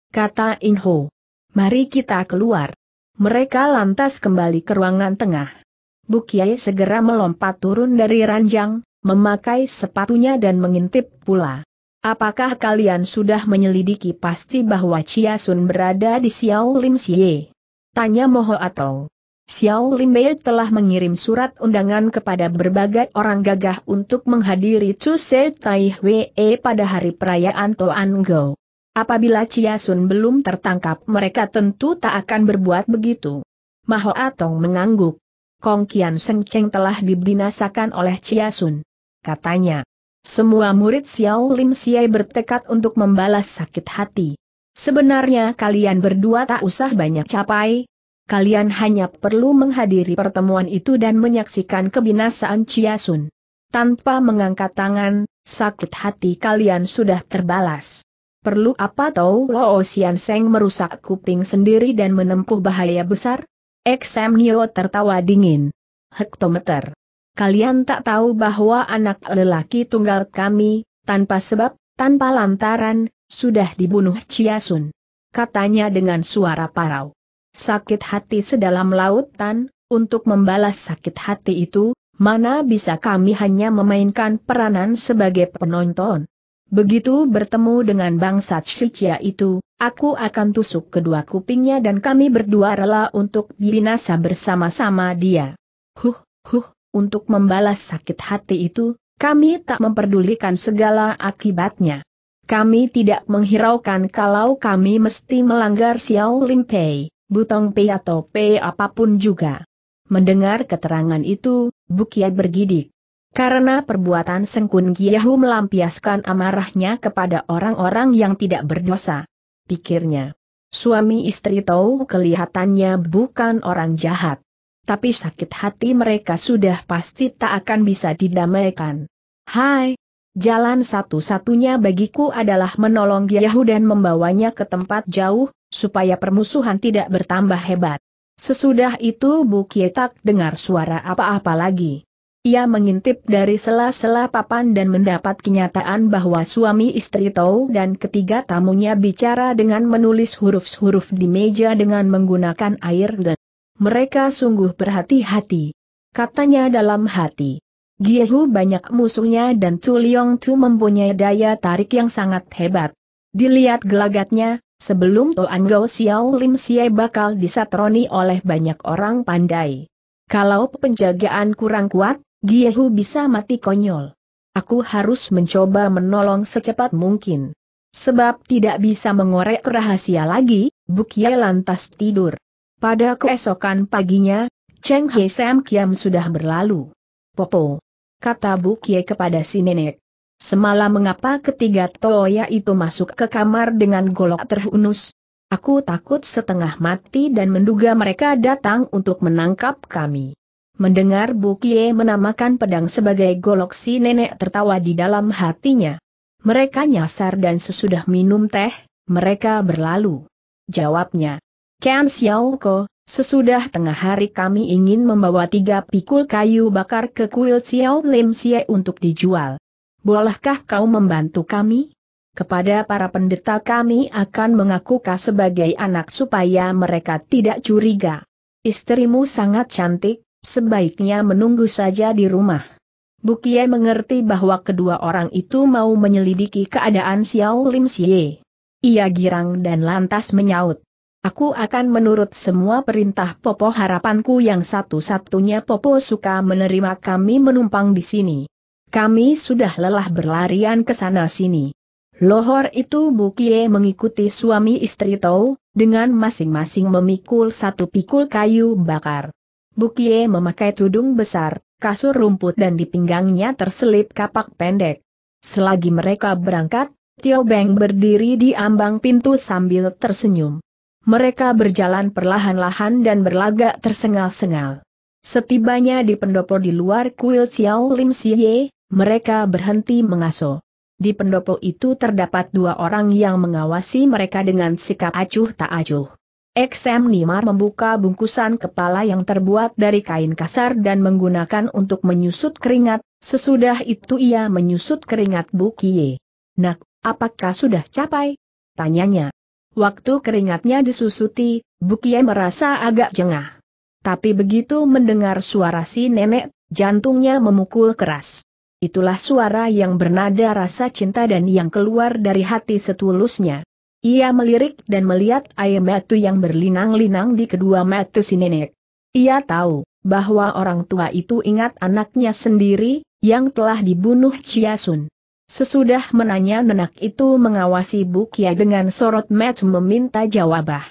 Kata Inho. Mari kita keluar. Mereka lantas kembali ke ruangan tengah. Bukiai segera melompat turun dari ranjang, memakai sepatunya dan mengintip pula. Apakah kalian sudah menyelidiki pasti bahwa Chia Sun berada di Xiao Lim Xie? Tanya Moho atau Xiao Limbei telah mengirim surat undangan kepada berbagai orang gagah untuk menghadiri Chu Se Tai Hwee pada hari perayaan Toan Go. Apabila Chia Sun belum tertangkap mereka tentu tak akan berbuat begitu. Maho Atong mengangguk. Kong Kian Seng Cheng telah dibinasakan oleh Chia Sun. Katanya, semua murid Xiao Lim Siai bertekad untuk membalas sakit hati. Sebenarnya kalian berdua tak usah banyak capai, kalian hanya perlu menghadiri pertemuan itu dan menyaksikan kebinasaan Sun. Tanpa mengangkat tangan, sakit hati kalian sudah terbalas. Perlu apa tahu Lo Xian Seng merusak kuping sendiri dan menempuh bahaya besar? XM Nio tertawa dingin. Hektometer. Kalian tak tahu bahwa anak lelaki tunggal kami, tanpa sebab, tanpa lantaran, sudah dibunuh Sun. Katanya dengan suara parau sakit hati sedalam lautan, untuk membalas sakit hati itu, mana bisa kami hanya memainkan peranan sebagai penonton. Begitu bertemu dengan bangsa Shichia itu, aku akan tusuk kedua kupingnya dan kami berdua rela untuk binasa bersama-sama dia. Huh, huh, untuk membalas sakit hati itu, kami tak memperdulikan segala akibatnya. Kami tidak menghiraukan kalau kami mesti melanggar Xiao Limpei. Butong P atau P apapun juga. Mendengar keterangan itu, Bukia bergidik. Karena perbuatan Sengkun Giyahu melampiaskan amarahnya kepada orang-orang yang tidak berdosa. Pikirnya, suami istri tahu kelihatannya bukan orang jahat. Tapi sakit hati mereka sudah pasti tak akan bisa didamaikan. Hai, jalan satu-satunya bagiku adalah menolong Giyahu dan membawanya ke tempat jauh, supaya permusuhan tidak bertambah hebat. Sesudah itu Bu Kietak dengar suara apa-apa lagi. Ia mengintip dari sela-sela papan dan mendapat kenyataan bahwa suami istri Tau dan ketiga tamunya bicara dengan menulis huruf-huruf di meja dengan menggunakan air dan mereka sungguh berhati-hati. Katanya dalam hati. Giehu banyak musuhnya dan Tu Liong Tu mempunyai daya tarik yang sangat hebat. Dilihat gelagatnya, Sebelum Toan Go Xiao Lim Xie bakal disatroni oleh banyak orang pandai. Kalau penjagaan kurang kuat, Giehu bisa mati konyol. Aku harus mencoba menolong secepat mungkin. Sebab tidak bisa mengorek rahasia lagi, Bukie lantas tidur. Pada keesokan paginya, Cheng He Sam Kiam sudah berlalu. Popo, kata Bukie kepada si nenek. Semalam mengapa ketiga Toya itu masuk ke kamar dengan golok terhunus? Aku takut setengah mati dan menduga mereka datang untuk menangkap kami. Mendengar Bukie menamakan pedang sebagai golok si nenek tertawa di dalam hatinya. Mereka nyasar dan sesudah minum teh, mereka berlalu. Jawabnya. Ken Xiaoko, sesudah tengah hari kami ingin membawa tiga pikul kayu bakar ke kuil Xiao Lim Xie untuk dijual bolehkah kau membantu kami? Kepada para pendeta kami akan mengaku sebagai anak supaya mereka tidak curiga. Istrimu sangat cantik, sebaiknya menunggu saja di rumah. Bukie mengerti bahwa kedua orang itu mau menyelidiki keadaan Xiao Lim Xie. Ia girang dan lantas menyaut. Aku akan menurut semua perintah Popo harapanku yang satu-satunya Popo suka menerima kami menumpang di sini. Kami sudah lelah berlarian ke sana sini. Lohor itu Bukie mengikuti suami istri Tau, dengan masing-masing memikul satu pikul kayu bakar. Bukie memakai tudung besar, kasur rumput dan di pinggangnya terselip kapak pendek. Selagi mereka berangkat, Tio Beng berdiri di ambang pintu sambil tersenyum. Mereka berjalan perlahan-lahan dan berlagak tersengal-sengal. Setibanya di pendopo di luar kuil Xiao Lim Siye, mereka berhenti mengasuh. Di pendopo itu terdapat dua orang yang mengawasi mereka dengan sikap acuh tak acuh. XM Nimar membuka bungkusan kepala yang terbuat dari kain kasar dan menggunakan untuk menyusut keringat, sesudah itu ia menyusut keringat Bukie. Nak, apakah sudah capai? Tanyanya. Waktu keringatnya disusuti, Bukie merasa agak jengah. Tapi begitu mendengar suara si nenek, jantungnya memukul keras. Itulah suara yang bernada rasa cinta dan yang keluar dari hati setulusnya. Ia melirik dan melihat air mata yang berlinang-linang di kedua mata si nenek. Ia tahu bahwa orang tua itu ingat anaknya sendiri, yang telah dibunuh Sun. Sesudah menanya nenek itu mengawasi Bukia dengan sorot mata meminta jawabah.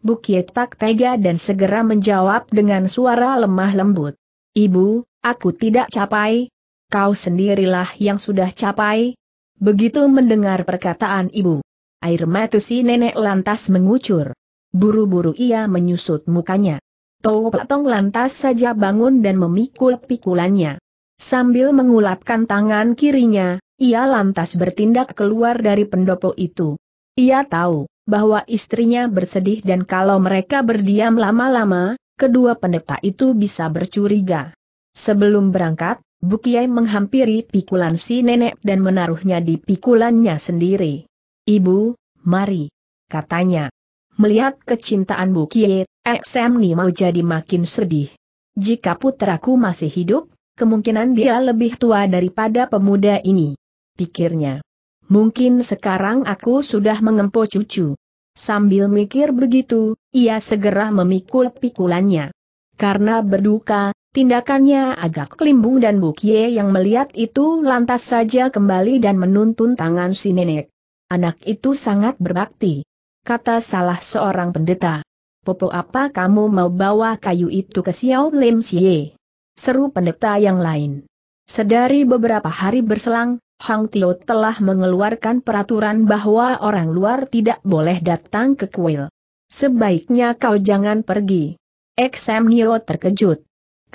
Bukia tak tega dan segera menjawab dengan suara lemah lembut. Ibu, aku tidak capai, kau sendirilah yang sudah capai. Begitu mendengar perkataan ibu, air mata si nenek lantas mengucur. Buru-buru ia menyusut mukanya. Tau Patong lantas saja bangun dan memikul pikulannya. Sambil mengulapkan tangan kirinya, ia lantas bertindak keluar dari pendopo itu. Ia tahu bahwa istrinya bersedih dan kalau mereka berdiam lama-lama, kedua pendeta itu bisa bercuriga. Sebelum berangkat, Bukiai menghampiri pikulan si nenek dan menaruhnya di pikulannya sendiri. Ibu, mari, katanya. Melihat kecintaan Bukiai, Eksemni mau jadi makin sedih. Jika putraku masih hidup, kemungkinan dia lebih tua daripada pemuda ini. Pikirnya. Mungkin sekarang aku sudah mengempo cucu. Sambil mikir begitu, ia segera memikul pikulannya. Karena berduka, Tindakannya agak kelimbung dan Bukie yang melihat itu lantas saja kembali dan menuntun tangan si nenek. Anak itu sangat berbakti. Kata salah seorang pendeta. Popo apa kamu mau bawa kayu itu ke Xiao Lim Xie? Seru pendeta yang lain. Sedari beberapa hari berselang, Hang Tio telah mengeluarkan peraturan bahwa orang luar tidak boleh datang ke kuil. Sebaiknya kau jangan pergi. Xem Nio terkejut.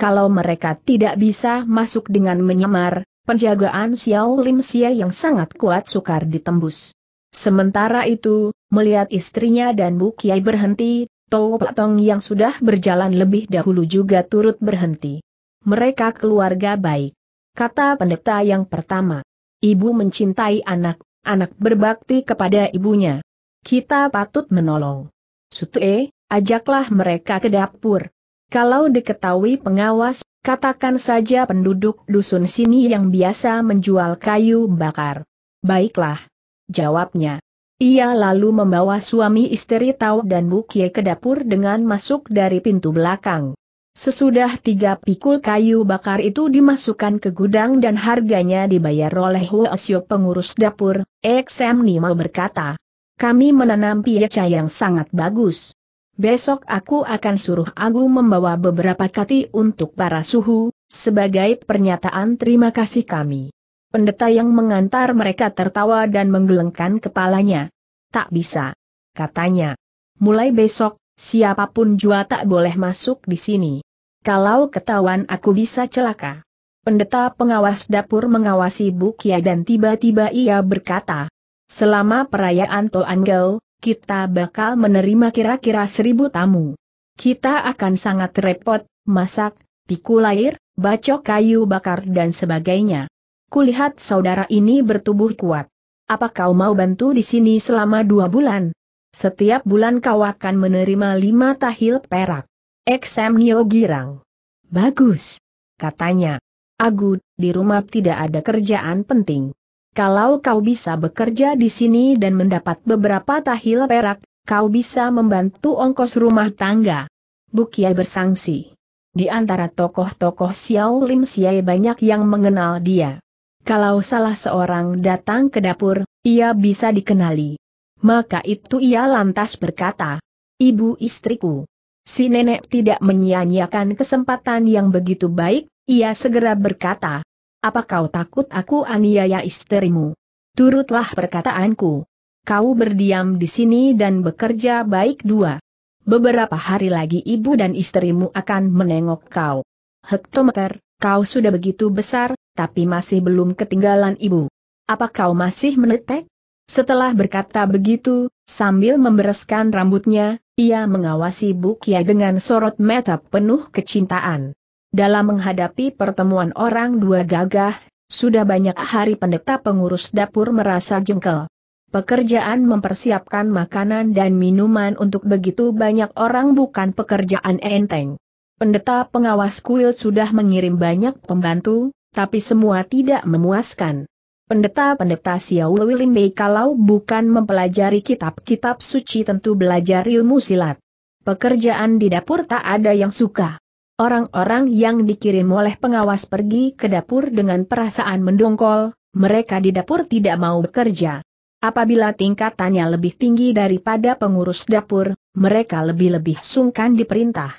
Kalau mereka tidak bisa masuk dengan menyamar, penjagaan Xiao Lim Xia yang sangat kuat sukar ditembus. Sementara itu, melihat istrinya dan Bu Kiai berhenti, Tau Patong yang sudah berjalan lebih dahulu juga turut berhenti. Mereka keluarga baik. Kata pendeta yang pertama. Ibu mencintai anak, anak berbakti kepada ibunya. Kita patut menolong. Sute, ajaklah mereka ke dapur. Kalau diketahui pengawas, katakan saja penduduk dusun sini yang biasa menjual kayu bakar. Baiklah. Jawabnya. Ia lalu membawa suami istri Tau dan Bukie ke dapur dengan masuk dari pintu belakang. Sesudah tiga pikul kayu bakar itu dimasukkan ke gudang dan harganya dibayar oleh Huasyo pengurus dapur, XM Nima berkata, kami menanam piaca yang sangat bagus. Besok aku akan suruh Agu membawa beberapa kati untuk para suhu, sebagai pernyataan terima kasih kami. Pendeta yang mengantar mereka tertawa dan menggelengkan kepalanya. Tak bisa. Katanya. Mulai besok, siapapun jua tak boleh masuk di sini. Kalau ketahuan aku bisa celaka. Pendeta pengawas dapur mengawasi Bukia dan tiba-tiba ia berkata, Selama perayaan Toanggau, kita bakal menerima kira-kira seribu tamu. Kita akan sangat repot, masak, pikul air, bacok kayu bakar dan sebagainya. Kulihat saudara ini bertubuh kuat. Apa kau mau bantu di sini selama dua bulan? Setiap bulan kau akan menerima lima tahil perak. Nio girang. Bagus. Katanya. Agud, di rumah tidak ada kerjaan penting. Kalau kau bisa bekerja di sini dan mendapat beberapa tahil perak, kau bisa membantu ongkos rumah tangga. Bukia bersangsi. Di antara tokoh-tokoh Xiao Lim Xiai banyak yang mengenal dia. Kalau salah seorang datang ke dapur, ia bisa dikenali. Maka itu ia lantas berkata, Ibu istriku. Si nenek tidak menyia-nyiakan kesempatan yang begitu baik, ia segera berkata, apa kau takut aku aniaya istrimu? Turutlah perkataanku. Kau berdiam di sini dan bekerja baik dua. Beberapa hari lagi ibu dan istrimu akan menengok kau. Hektometer, kau sudah begitu besar, tapi masih belum ketinggalan ibu. Apa kau masih menetek? Setelah berkata begitu, sambil membereskan rambutnya, ia mengawasi Bukia dengan sorot mata penuh kecintaan. Dalam menghadapi pertemuan orang dua gagah, sudah banyak hari pendeta pengurus dapur merasa jengkel. Pekerjaan mempersiapkan makanan dan minuman untuk begitu banyak orang bukan pekerjaan enteng. Pendeta pengawas kuil sudah mengirim banyak pembantu, tapi semua tidak memuaskan. Pendeta-pendeta Xiao Lilinbei kalau bukan mempelajari kitab-kitab suci tentu belajar ilmu silat. Pekerjaan di dapur tak ada yang suka. Orang-orang yang dikirim oleh pengawas pergi ke dapur dengan perasaan mendongkol, mereka di dapur tidak mau bekerja. Apabila tingkatannya lebih tinggi daripada pengurus dapur, mereka lebih-lebih sungkan diperintah.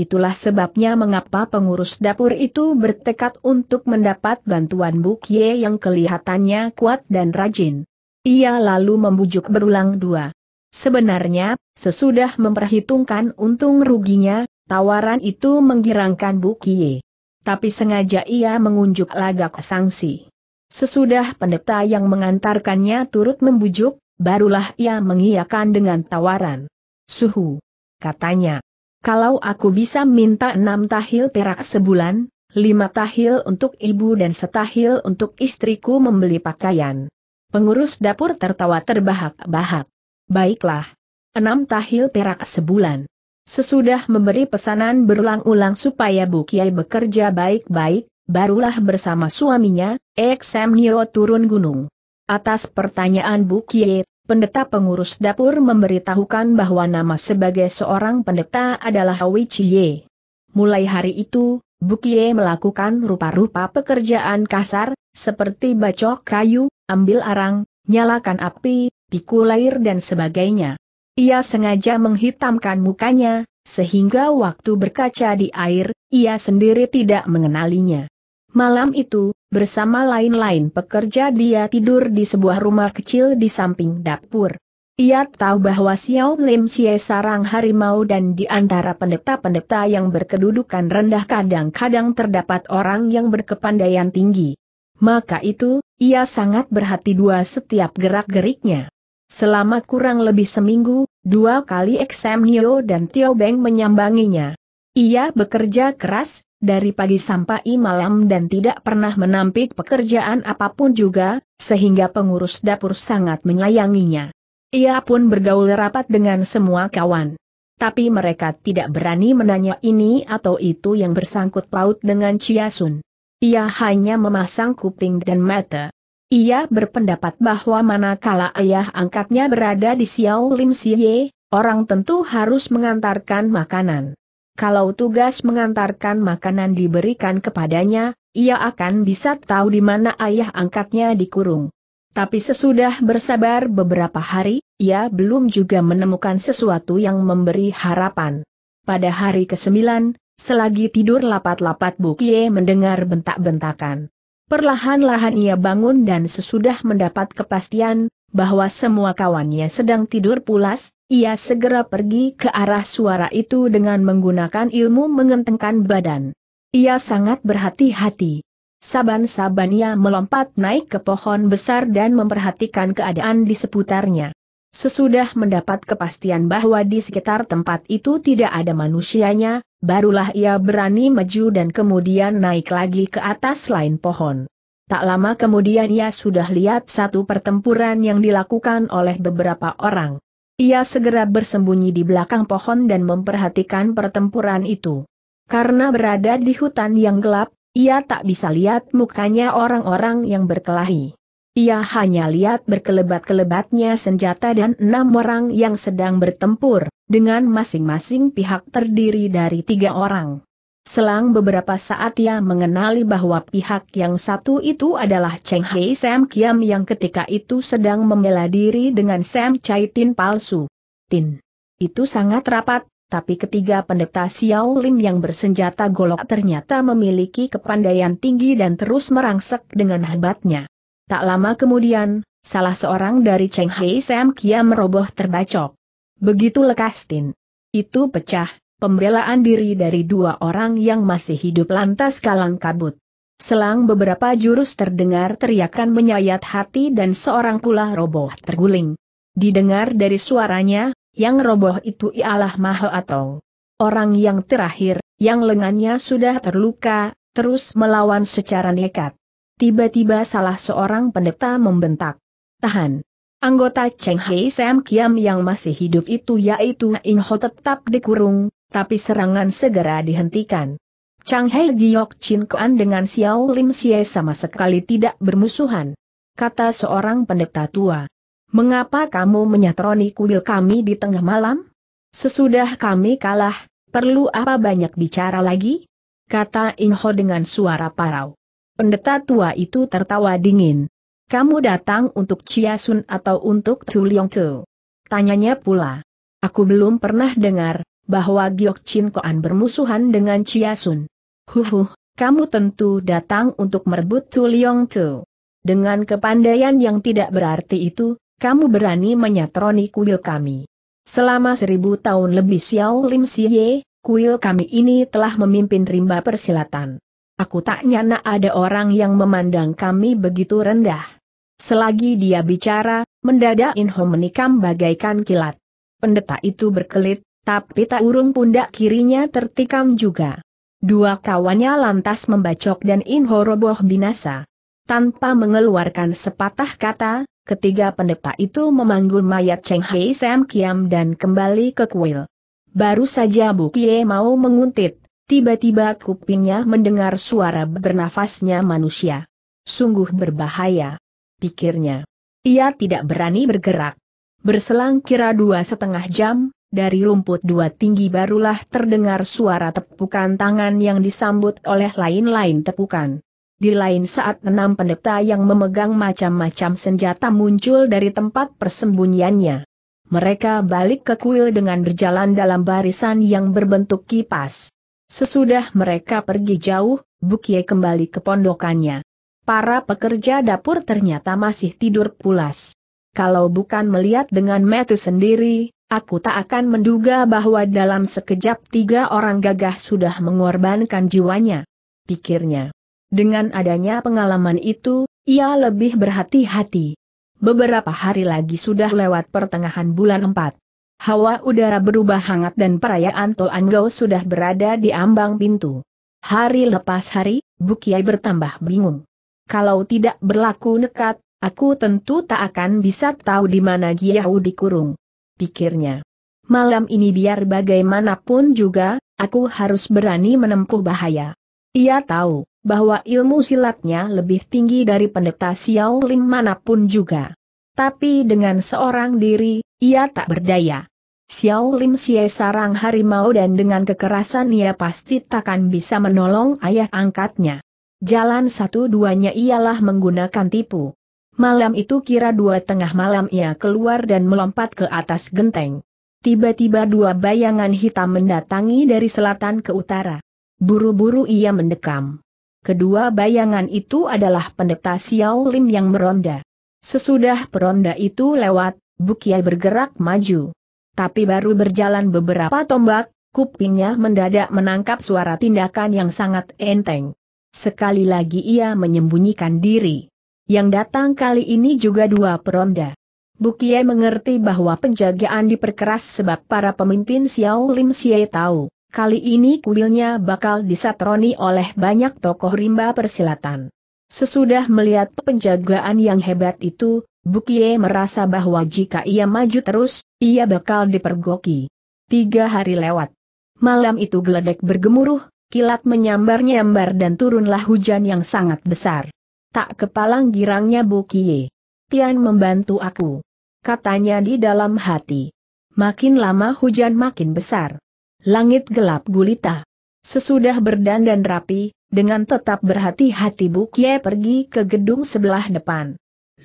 Itulah sebabnya mengapa pengurus dapur itu bertekad untuk mendapat bantuan Bukye yang kelihatannya kuat dan rajin. Ia lalu membujuk berulang dua. Sebenarnya, sesudah memperhitungkan untung ruginya, Tawaran itu menggirangkan Kie. Tapi sengaja ia mengunjuk lagak sanksi. Sesudah pendeta yang mengantarkannya turut membujuk, barulah ia mengiyakan dengan tawaran. Suhu, katanya. Kalau aku bisa minta enam tahil perak sebulan, lima tahil untuk ibu dan setahil untuk istriku membeli pakaian. Pengurus dapur tertawa terbahak-bahak. Baiklah. Enam tahil perak sebulan. Sesudah memberi pesanan berulang-ulang supaya Bu Kiai bekerja baik-baik, barulah bersama suaminya, Eksem Nio turun gunung. Atas pertanyaan Bu Kiai, pendeta pengurus dapur memberitahukan bahwa nama sebagai seorang pendeta adalah Hawi Chie. Mulai hari itu, Bu Kiai melakukan rupa-rupa pekerjaan kasar, seperti bacok kayu, ambil arang, nyalakan api, pikul air dan sebagainya. Ia sengaja menghitamkan mukanya, sehingga waktu berkaca di air, ia sendiri tidak mengenalinya. Malam itu, bersama lain-lain pekerja dia tidur di sebuah rumah kecil di samping dapur. Ia tahu bahwa Xiao Lim Xie sarang harimau dan di antara pendeta-pendeta yang berkedudukan rendah kadang-kadang terdapat orang yang berkepandaian tinggi. Maka itu, ia sangat berhati dua setiap gerak-geriknya. Selama kurang lebih seminggu, dua kali XM Nio dan Tio Beng menyambanginya. Ia bekerja keras, dari pagi sampai malam dan tidak pernah menampik pekerjaan apapun juga, sehingga pengurus dapur sangat menyayanginya. Ia pun bergaul rapat dengan semua kawan. Tapi mereka tidak berani menanya ini atau itu yang bersangkut paut dengan Chia Sun. Ia hanya memasang kuping dan mata. Ia berpendapat bahwa manakala ayah angkatnya berada di Xiao Lim Siye, orang tentu harus mengantarkan makanan. Kalau tugas mengantarkan makanan diberikan kepadanya, ia akan bisa tahu di mana ayah angkatnya dikurung. Tapi sesudah bersabar beberapa hari, ia belum juga menemukan sesuatu yang memberi harapan. Pada hari ke-9, selagi tidur lapat-lapat Bukie mendengar bentak-bentakan. Perlahan-lahan ia bangun dan sesudah mendapat kepastian, bahwa semua kawannya sedang tidur pulas, ia segera pergi ke arah suara itu dengan menggunakan ilmu mengentengkan badan. Ia sangat berhati-hati. Saban-saban ia melompat naik ke pohon besar dan memperhatikan keadaan di seputarnya. Sesudah mendapat kepastian bahwa di sekitar tempat itu tidak ada manusianya, barulah ia berani maju dan kemudian naik lagi ke atas lain pohon. Tak lama kemudian ia sudah lihat satu pertempuran yang dilakukan oleh beberapa orang. Ia segera bersembunyi di belakang pohon dan memperhatikan pertempuran itu. Karena berada di hutan yang gelap, ia tak bisa lihat mukanya orang-orang yang berkelahi. Ia hanya lihat berkelebat-kelebatnya senjata dan enam orang yang sedang bertempur dengan masing-masing pihak terdiri dari tiga orang. Selang beberapa saat ia mengenali bahwa pihak yang satu itu adalah Cheng Hei Sam Kiam yang ketika itu sedang membela diri dengan Sam Chai Tin palsu. Tin. Itu sangat rapat, tapi ketiga pendeta Xiao Lim yang bersenjata golok ternyata memiliki kepandaian tinggi dan terus merangsek dengan hebatnya. Tak lama kemudian, salah seorang dari Cheng Hei Sam Kiam meroboh terbacok. Begitu lekas tin. Itu pecah, pembelaan diri dari dua orang yang masih hidup lantas kalang kabut. Selang beberapa jurus terdengar teriakan menyayat hati dan seorang pula roboh terguling. Didengar dari suaranya, yang roboh itu ialah Maho atau orang yang terakhir, yang lengannya sudah terluka, terus melawan secara nekat. Tiba-tiba salah seorang pendeta membentak. Tahan. Anggota Cheng Hei Sam Kiam yang masih hidup itu yaitu In Ho tetap dikurung, tapi serangan segera dihentikan. Chang Hei Giok Chin Kuan dengan Xiao Lim Xie sama sekali tidak bermusuhan. Kata seorang pendeta tua. Mengapa kamu menyatroni kuil kami di tengah malam? Sesudah kami kalah, perlu apa banyak bicara lagi? Kata Ho dengan suara parau. Pendeta tua itu tertawa dingin. Kamu datang untuk Chia Sun atau untuk Tu Liong Tu? Tanyanya pula. Aku belum pernah dengar bahwa Giok Chin Koan bermusuhan dengan Chia Sun. Huhuh, kamu tentu datang untuk merebut Tu Liong Tu. Dengan kepandaian yang tidak berarti itu, kamu berani menyatroni kuil kami. Selama seribu tahun lebih Xiao Lim Siye, kuil kami ini telah memimpin rimba persilatan. Aku tak nyana ada orang yang memandang kami begitu rendah. Selagi dia bicara, mendadak Inho menikam bagaikan kilat. Pendeta itu berkelit, tapi tak urung pundak kirinya tertikam juga. Dua kawannya lantas membacok dan Inho roboh binasa. Tanpa mengeluarkan sepatah kata, ketiga pendeta itu memanggul mayat Cheng Hei Sam Kiam dan kembali ke kuil. Baru saja Bu Kie mau menguntit, tiba-tiba kupingnya mendengar suara bernafasnya manusia. Sungguh berbahaya pikirnya. Ia tidak berani bergerak. Berselang kira dua setengah jam, dari rumput dua tinggi barulah terdengar suara tepukan tangan yang disambut oleh lain-lain tepukan. Di lain saat enam pendeta yang memegang macam-macam senjata muncul dari tempat persembunyiannya. Mereka balik ke kuil dengan berjalan dalam barisan yang berbentuk kipas. Sesudah mereka pergi jauh, Bukie kembali ke pondokannya para pekerja dapur ternyata masih tidur pulas. Kalau bukan melihat dengan mata sendiri, aku tak akan menduga bahwa dalam sekejap tiga orang gagah sudah mengorbankan jiwanya. Pikirnya. Dengan adanya pengalaman itu, ia lebih berhati-hati. Beberapa hari lagi sudah lewat pertengahan bulan 4. Hawa udara berubah hangat dan perayaan Tol Toanggo sudah berada di ambang pintu. Hari lepas hari, Bukiai bertambah bingung kalau tidak berlaku nekat, aku tentu tak akan bisa tahu di mana Giyahu dikurung. Pikirnya. Malam ini biar bagaimanapun juga, aku harus berani menempuh bahaya. Ia tahu bahwa ilmu silatnya lebih tinggi dari pendeta Xiao Lim manapun juga. Tapi dengan seorang diri, ia tak berdaya. Xiao Lim Xie sarang harimau dan dengan kekerasan ia pasti takkan bisa menolong ayah angkatnya. Jalan satu-duanya ialah menggunakan tipu. Malam itu kira dua tengah malam ia keluar dan melompat ke atas genteng. Tiba-tiba dua bayangan hitam mendatangi dari selatan ke utara. Buru-buru ia mendekam. Kedua bayangan itu adalah pendeta Xiao Lim yang meronda. Sesudah peronda itu lewat, Bukia bergerak maju. Tapi baru berjalan beberapa tombak, kupingnya mendadak menangkap suara tindakan yang sangat enteng. Sekali lagi ia menyembunyikan diri. Yang datang kali ini juga dua peronda. Bukie mengerti bahwa penjagaan diperkeras sebab para pemimpin Xiao Lim Xie tahu, kali ini kuilnya bakal disatroni oleh banyak tokoh rimba persilatan. Sesudah melihat penjagaan yang hebat itu, Bukie merasa bahwa jika ia maju terus, ia bakal dipergoki. Tiga hari lewat. Malam itu geledek bergemuruh, kilat menyambar-nyambar dan turunlah hujan yang sangat besar. Tak kepalang girangnya Bu Kie. Tian membantu aku. Katanya di dalam hati. Makin lama hujan makin besar. Langit gelap gulita. Sesudah berdandan rapi, dengan tetap berhati-hati Bu Kie pergi ke gedung sebelah depan.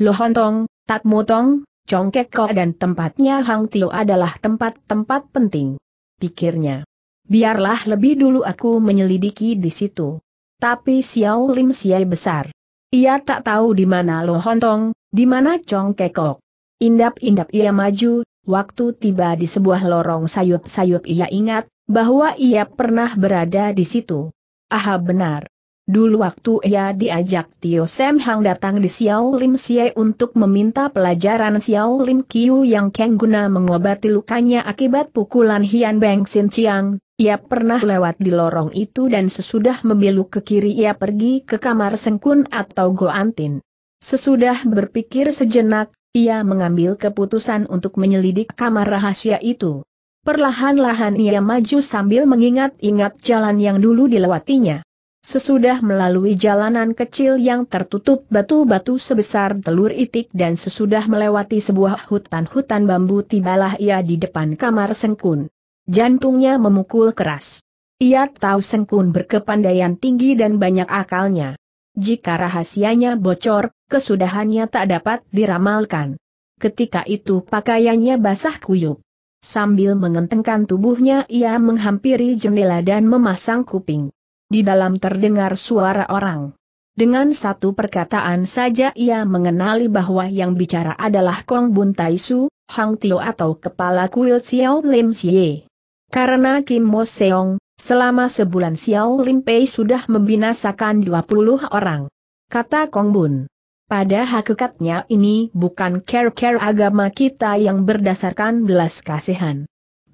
Lo Lohontong, motong, Congkek Ko dan tempatnya Hang Tio adalah tempat-tempat penting. Pikirnya. Biarlah lebih dulu aku menyelidiki di situ. Tapi Xiao Lim Siai besar. Ia tak tahu di mana Lo Hontong, di mana Chong Kekok. Indap-indap ia maju, waktu tiba di sebuah lorong sayup-sayup ia ingat, bahwa ia pernah berada di situ. Aha benar. Dulu waktu ia diajak Tio Sam Hang datang di Xiao Lim Xie untuk meminta pelajaran Xiao Lim Kiu yang Keng guna mengobati lukanya akibat pukulan Hian Beng Sin Chiang, ia pernah lewat di lorong itu dan sesudah membeluk ke kiri ia pergi ke kamar Sengkun atau Goantin. Sesudah berpikir sejenak, ia mengambil keputusan untuk menyelidik kamar rahasia itu. Perlahan-lahan ia maju sambil mengingat-ingat jalan yang dulu dilewatinya. Sesudah melalui jalanan kecil yang tertutup batu-batu sebesar telur itik dan sesudah melewati sebuah hutan-hutan bambu tibalah ia di depan kamar Sengkun. Jantungnya memukul keras. Ia tahu Sengkun berkepandaian tinggi dan banyak akalnya. Jika rahasianya bocor, kesudahannya tak dapat diramalkan. Ketika itu pakaiannya basah kuyup. Sambil mengentengkan tubuhnya ia menghampiri jendela dan memasang kuping. Di dalam terdengar suara orang. Dengan satu perkataan saja ia mengenali bahwa yang bicara adalah Kong Bun Tai Su, Hang Tio atau Kepala Kuil Xiao Lim Xie. Karena Kim Mo Seong, selama sebulan Xiao Lim Pei sudah membinasakan 20 orang. Kata Kong Bun. Pada hakikatnya ini bukan care-care agama kita yang berdasarkan belas kasihan.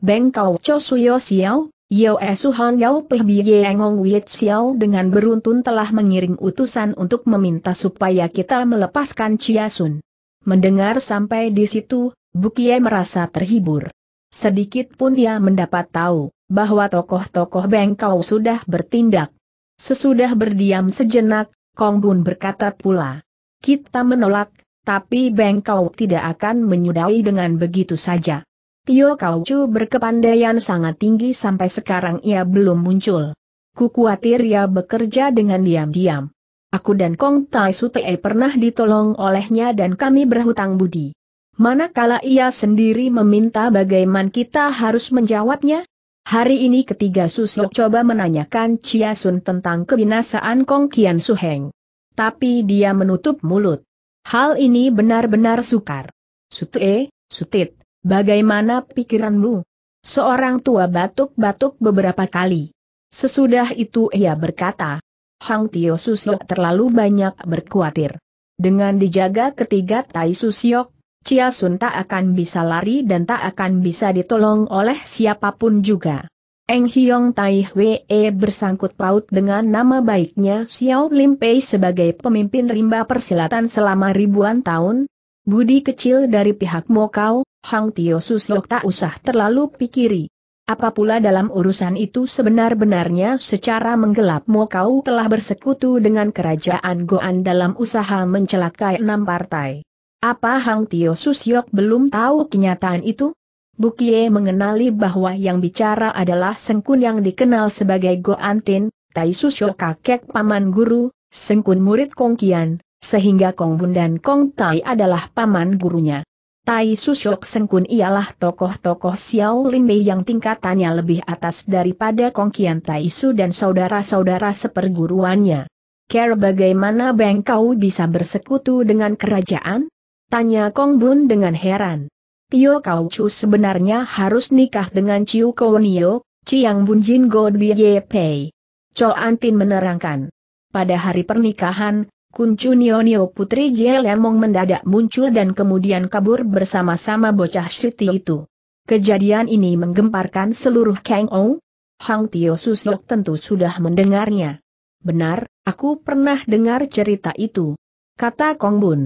Beng Kau Cho Suyo Xiao, Yeo e Su Han Yao Peh Biye Ngong Wiet Xiao dengan beruntun telah mengiring utusan untuk meminta supaya kita melepaskan Chia Sun. Mendengar sampai di situ, Bukie merasa terhibur. Sedikit pun dia mendapat tahu, bahwa tokoh-tokoh bengkau sudah bertindak. Sesudah berdiam sejenak, Kong Bun berkata pula. Kita menolak, tapi bengkau tidak akan menyudahi dengan begitu saja. Tio Kau Chu berkepandaian sangat tinggi sampai sekarang ia belum muncul. Ku khawatir ia bekerja dengan diam-diam. Aku dan Kong Tai Sutei pernah ditolong olehnya dan kami berhutang budi. Manakala ia sendiri meminta bagaimana kita harus menjawabnya? Hari ini ketiga susuk coba menanyakan Chia Sun tentang kebinasaan Kong Kian Suheng. Tapi dia menutup mulut. Hal ini benar-benar sukar. Sutee, Sutit, bagaimana pikiranmu? Seorang tua batuk-batuk beberapa kali. Sesudah itu ia berkata, Hang Tio Susok terlalu banyak berkuatir. Dengan dijaga ketiga Tai Susiok, Cia Sun tak akan bisa lari dan tak akan bisa ditolong oleh siapapun juga. Eng Hiong Tai Hwee bersangkut paut dengan nama baiknya Xiao Lim Pei sebagai pemimpin rimba persilatan selama ribuan tahun. Budi kecil dari pihak Mokau, Hang Tio Susok tak usah terlalu pikiri. Apa pula dalam urusan itu sebenar-benarnya secara menggelap Mokau telah bersekutu dengan kerajaan Goan dalam usaha mencelakai enam partai. Apa Hang Tio Susyok belum tahu kenyataan itu? Bukie mengenali bahwa yang bicara adalah Sengkun yang dikenal sebagai Go Antin, Tai Susyok kakek paman guru, Sengkun murid Kong Kian, sehingga Kong Bun dan Kong Tai adalah paman gurunya. Tai Susyok Sengkun ialah tokoh-tokoh Xiao Lin Mei yang tingkatannya lebih atas daripada Kong Kian Tai Su dan saudara-saudara seperguruannya. Care bagaimana Bengkau bisa bersekutu dengan kerajaan? Tanya Kong Bun dengan heran. Tio Kau Chu sebenarnya harus nikah dengan Ciu Nio, Chiang Bun Jin Go Ye Pei. Cho Antin menerangkan. Pada hari pernikahan, Kun Nio Nio Putri Jie Lemong mendadak muncul dan kemudian kabur bersama-sama bocah Siti itu. Kejadian ini menggemparkan seluruh Kang Ou. Hang Tio Susok tentu sudah mendengarnya. Benar, aku pernah dengar cerita itu. Kata Kong Bun.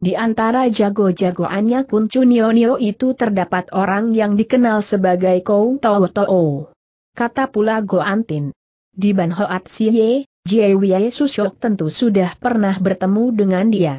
Di antara jago-jagoannya Kun Chunionio itu terdapat orang yang dikenal sebagai Kou Tao Tao. Kata pula Go Antin. Di Ban Hoat Siye, Wei Susyok tentu sudah pernah bertemu dengan dia.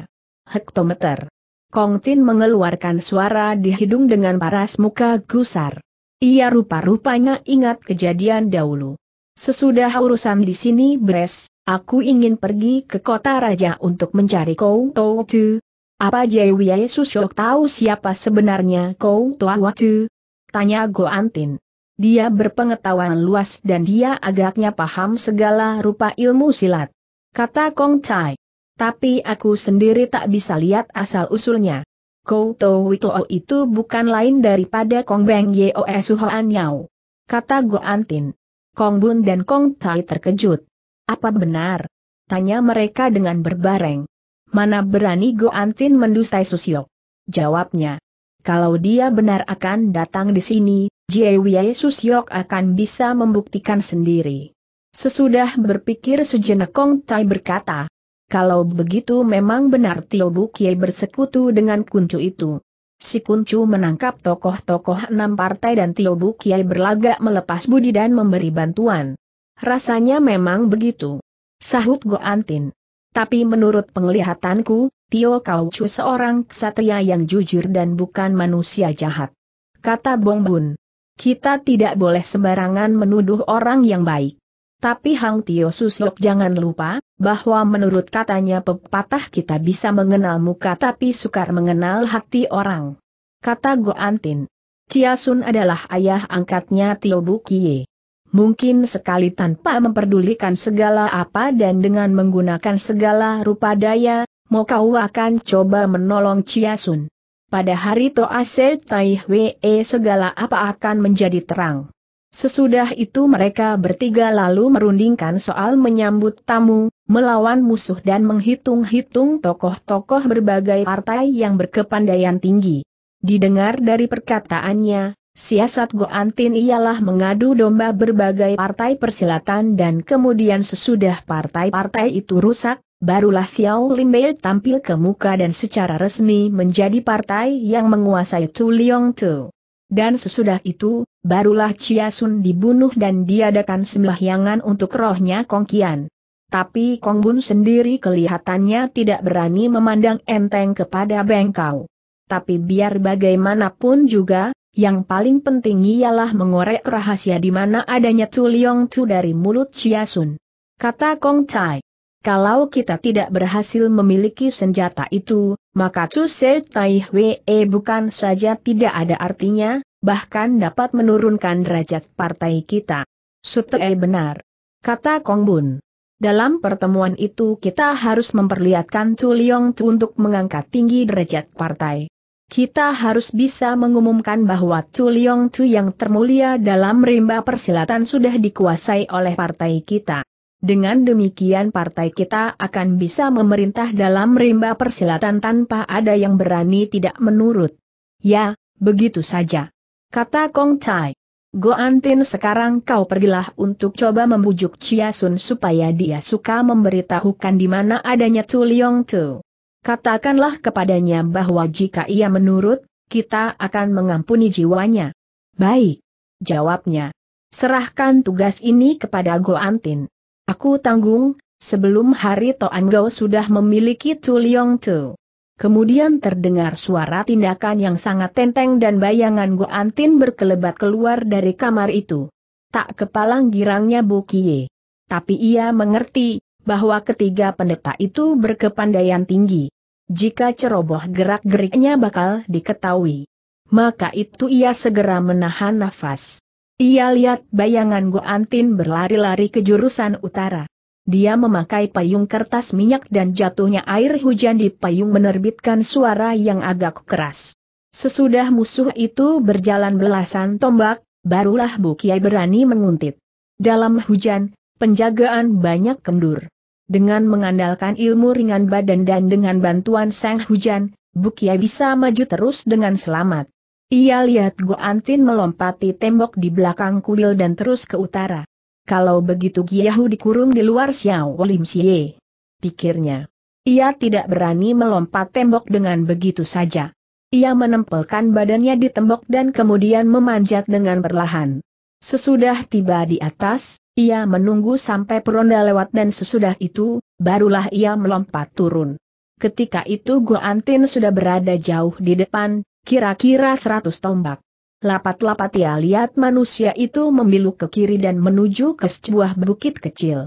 Hektometer. Kong Tin mengeluarkan suara di hidung dengan paras muka gusar. Ia rupa-rupanya ingat kejadian dahulu. Sesudah urusan di sini beres, Aku ingin pergi ke kota raja untuk mencari Kou Tou Tu, apa Jewi Susyok tahu siapa sebenarnya kau tua wacu? Tanya Antin. Dia berpengetahuan luas dan dia agaknya paham segala rupa ilmu silat. Kata Kong Chai. Tapi aku sendiri tak bisa lihat asal-usulnya. Kou Tou Witoo itu bukan lain daripada Kong Beng Yeoe Suhoan Yao. Kata Antin. Kong Bun dan Kong Tai terkejut. Apa benar? Tanya mereka dengan berbareng. Mana berani Antin mendustai Susio? Jawabnya. Kalau dia benar akan datang di sini, Jiewie Susio akan bisa membuktikan sendiri. Sesudah berpikir sejenak Kong Tai berkata, kalau begitu memang benar Tio Bukie bersekutu dengan Kuncu itu. Si Kuncu menangkap tokoh-tokoh enam partai dan Tio Bukie berlagak melepas budi dan memberi bantuan. Rasanya memang begitu. Sahut Antin. Tapi menurut penglihatanku, Tio Kau Chu seorang ksatria yang jujur dan bukan manusia jahat. Kata Bong Bun. Kita tidak boleh sembarangan menuduh orang yang baik. Tapi Hang Tio Susok jangan lupa, bahwa menurut katanya pepatah kita bisa mengenal muka tapi sukar mengenal hati orang. Kata Go Antin. Chia Sun adalah ayah angkatnya Tio Bukie mungkin sekali tanpa memperdulikan segala apa dan dengan menggunakan segala rupa daya, Mokau akan coba menolong Chia Sun. Pada hari Tai Hwe segala apa akan menjadi terang. Sesudah itu mereka bertiga lalu merundingkan soal menyambut tamu, melawan musuh dan menghitung-hitung tokoh-tokoh berbagai partai yang berkepandaian tinggi. Didengar dari perkataannya, Siasat Goantin ialah mengadu domba berbagai partai persilatan dan kemudian sesudah partai-partai itu rusak, barulah Xiao Limbei tampil ke muka dan secara resmi menjadi partai yang menguasai Tu Liong Tu. Dan sesudah itu, barulah Chia Sun dibunuh dan diadakan sembahyangan untuk rohnya Kong Kian. Tapi Kong Bun sendiri kelihatannya tidak berani memandang enteng kepada Bengkau. Tapi biar bagaimanapun juga, yang paling penting ialah mengorek rahasia di mana adanya Tu Liong Tu dari mulut Chia Sun. Kata Kong Chai. Kalau kita tidak berhasil memiliki senjata itu, maka Tu Se Tai Hwe eh, bukan saja tidak ada artinya, bahkan dapat menurunkan derajat partai kita. Sutee eh, benar. Kata Kong Bun. Dalam pertemuan itu kita harus memperlihatkan Tu Liong Tu untuk mengangkat tinggi derajat partai kita harus bisa mengumumkan bahwa Tu Liong Tu yang termulia dalam rimba persilatan sudah dikuasai oleh partai kita. Dengan demikian partai kita akan bisa memerintah dalam rimba persilatan tanpa ada yang berani tidak menurut. Ya, begitu saja. Kata Kong Tai. Antin sekarang kau pergilah untuk coba membujuk Chia Sun supaya dia suka memberitahukan di mana adanya Tu Liong Tu. Katakanlah kepadanya bahwa jika ia menurut, kita akan mengampuni jiwanya. Baik. Jawabnya. Serahkan tugas ini kepada Antin. Aku tanggung, sebelum hari Go sudah memiliki Tuliong Tu. Kemudian terdengar suara tindakan yang sangat tenteng dan bayangan Antin berkelebat keluar dari kamar itu. Tak kepalang girangnya Bu Kie. Tapi ia mengerti, bahwa ketiga pendeta itu berkepandaian tinggi. Jika ceroboh gerak-geriknya bakal diketahui. Maka itu ia segera menahan nafas. Ia lihat bayangan Guantin berlari-lari ke jurusan utara. Dia memakai payung kertas minyak dan jatuhnya air hujan di payung menerbitkan suara yang agak keras. Sesudah musuh itu berjalan belasan tombak, barulah Bukiai berani menguntit. Dalam hujan, penjagaan banyak kendur. Dengan mengandalkan ilmu ringan badan dan dengan bantuan sang hujan, Bukia bisa maju terus dengan selamat. Ia lihat Goantin melompati tembok di belakang kuil dan terus ke utara. Kalau begitu Giyahu dikurung di luar Xiao Lim Xie. Pikirnya. Ia tidak berani melompat tembok dengan begitu saja. Ia menempelkan badannya di tembok dan kemudian memanjat dengan perlahan. Sesudah tiba di atas, ia menunggu sampai peronda lewat dan sesudah itu, barulah ia melompat turun. Ketika itu Antin sudah berada jauh di depan, kira-kira seratus tombak. Lapat-lapat ia lihat manusia itu membiluk ke kiri dan menuju ke sebuah bukit kecil.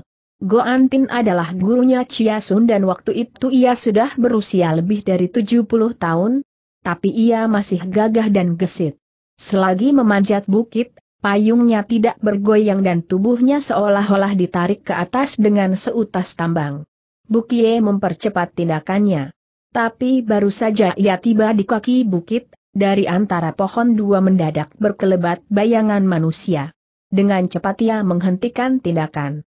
Antin adalah gurunya Chia Sun dan waktu itu ia sudah berusia lebih dari 70 tahun, tapi ia masih gagah dan gesit. Selagi memanjat bukit, payungnya tidak bergoyang dan tubuhnya seolah-olah ditarik ke atas dengan seutas tambang. Bukie mempercepat tindakannya. Tapi baru saja ia tiba di kaki bukit, dari antara pohon dua mendadak berkelebat bayangan manusia. Dengan cepat ia menghentikan tindakan.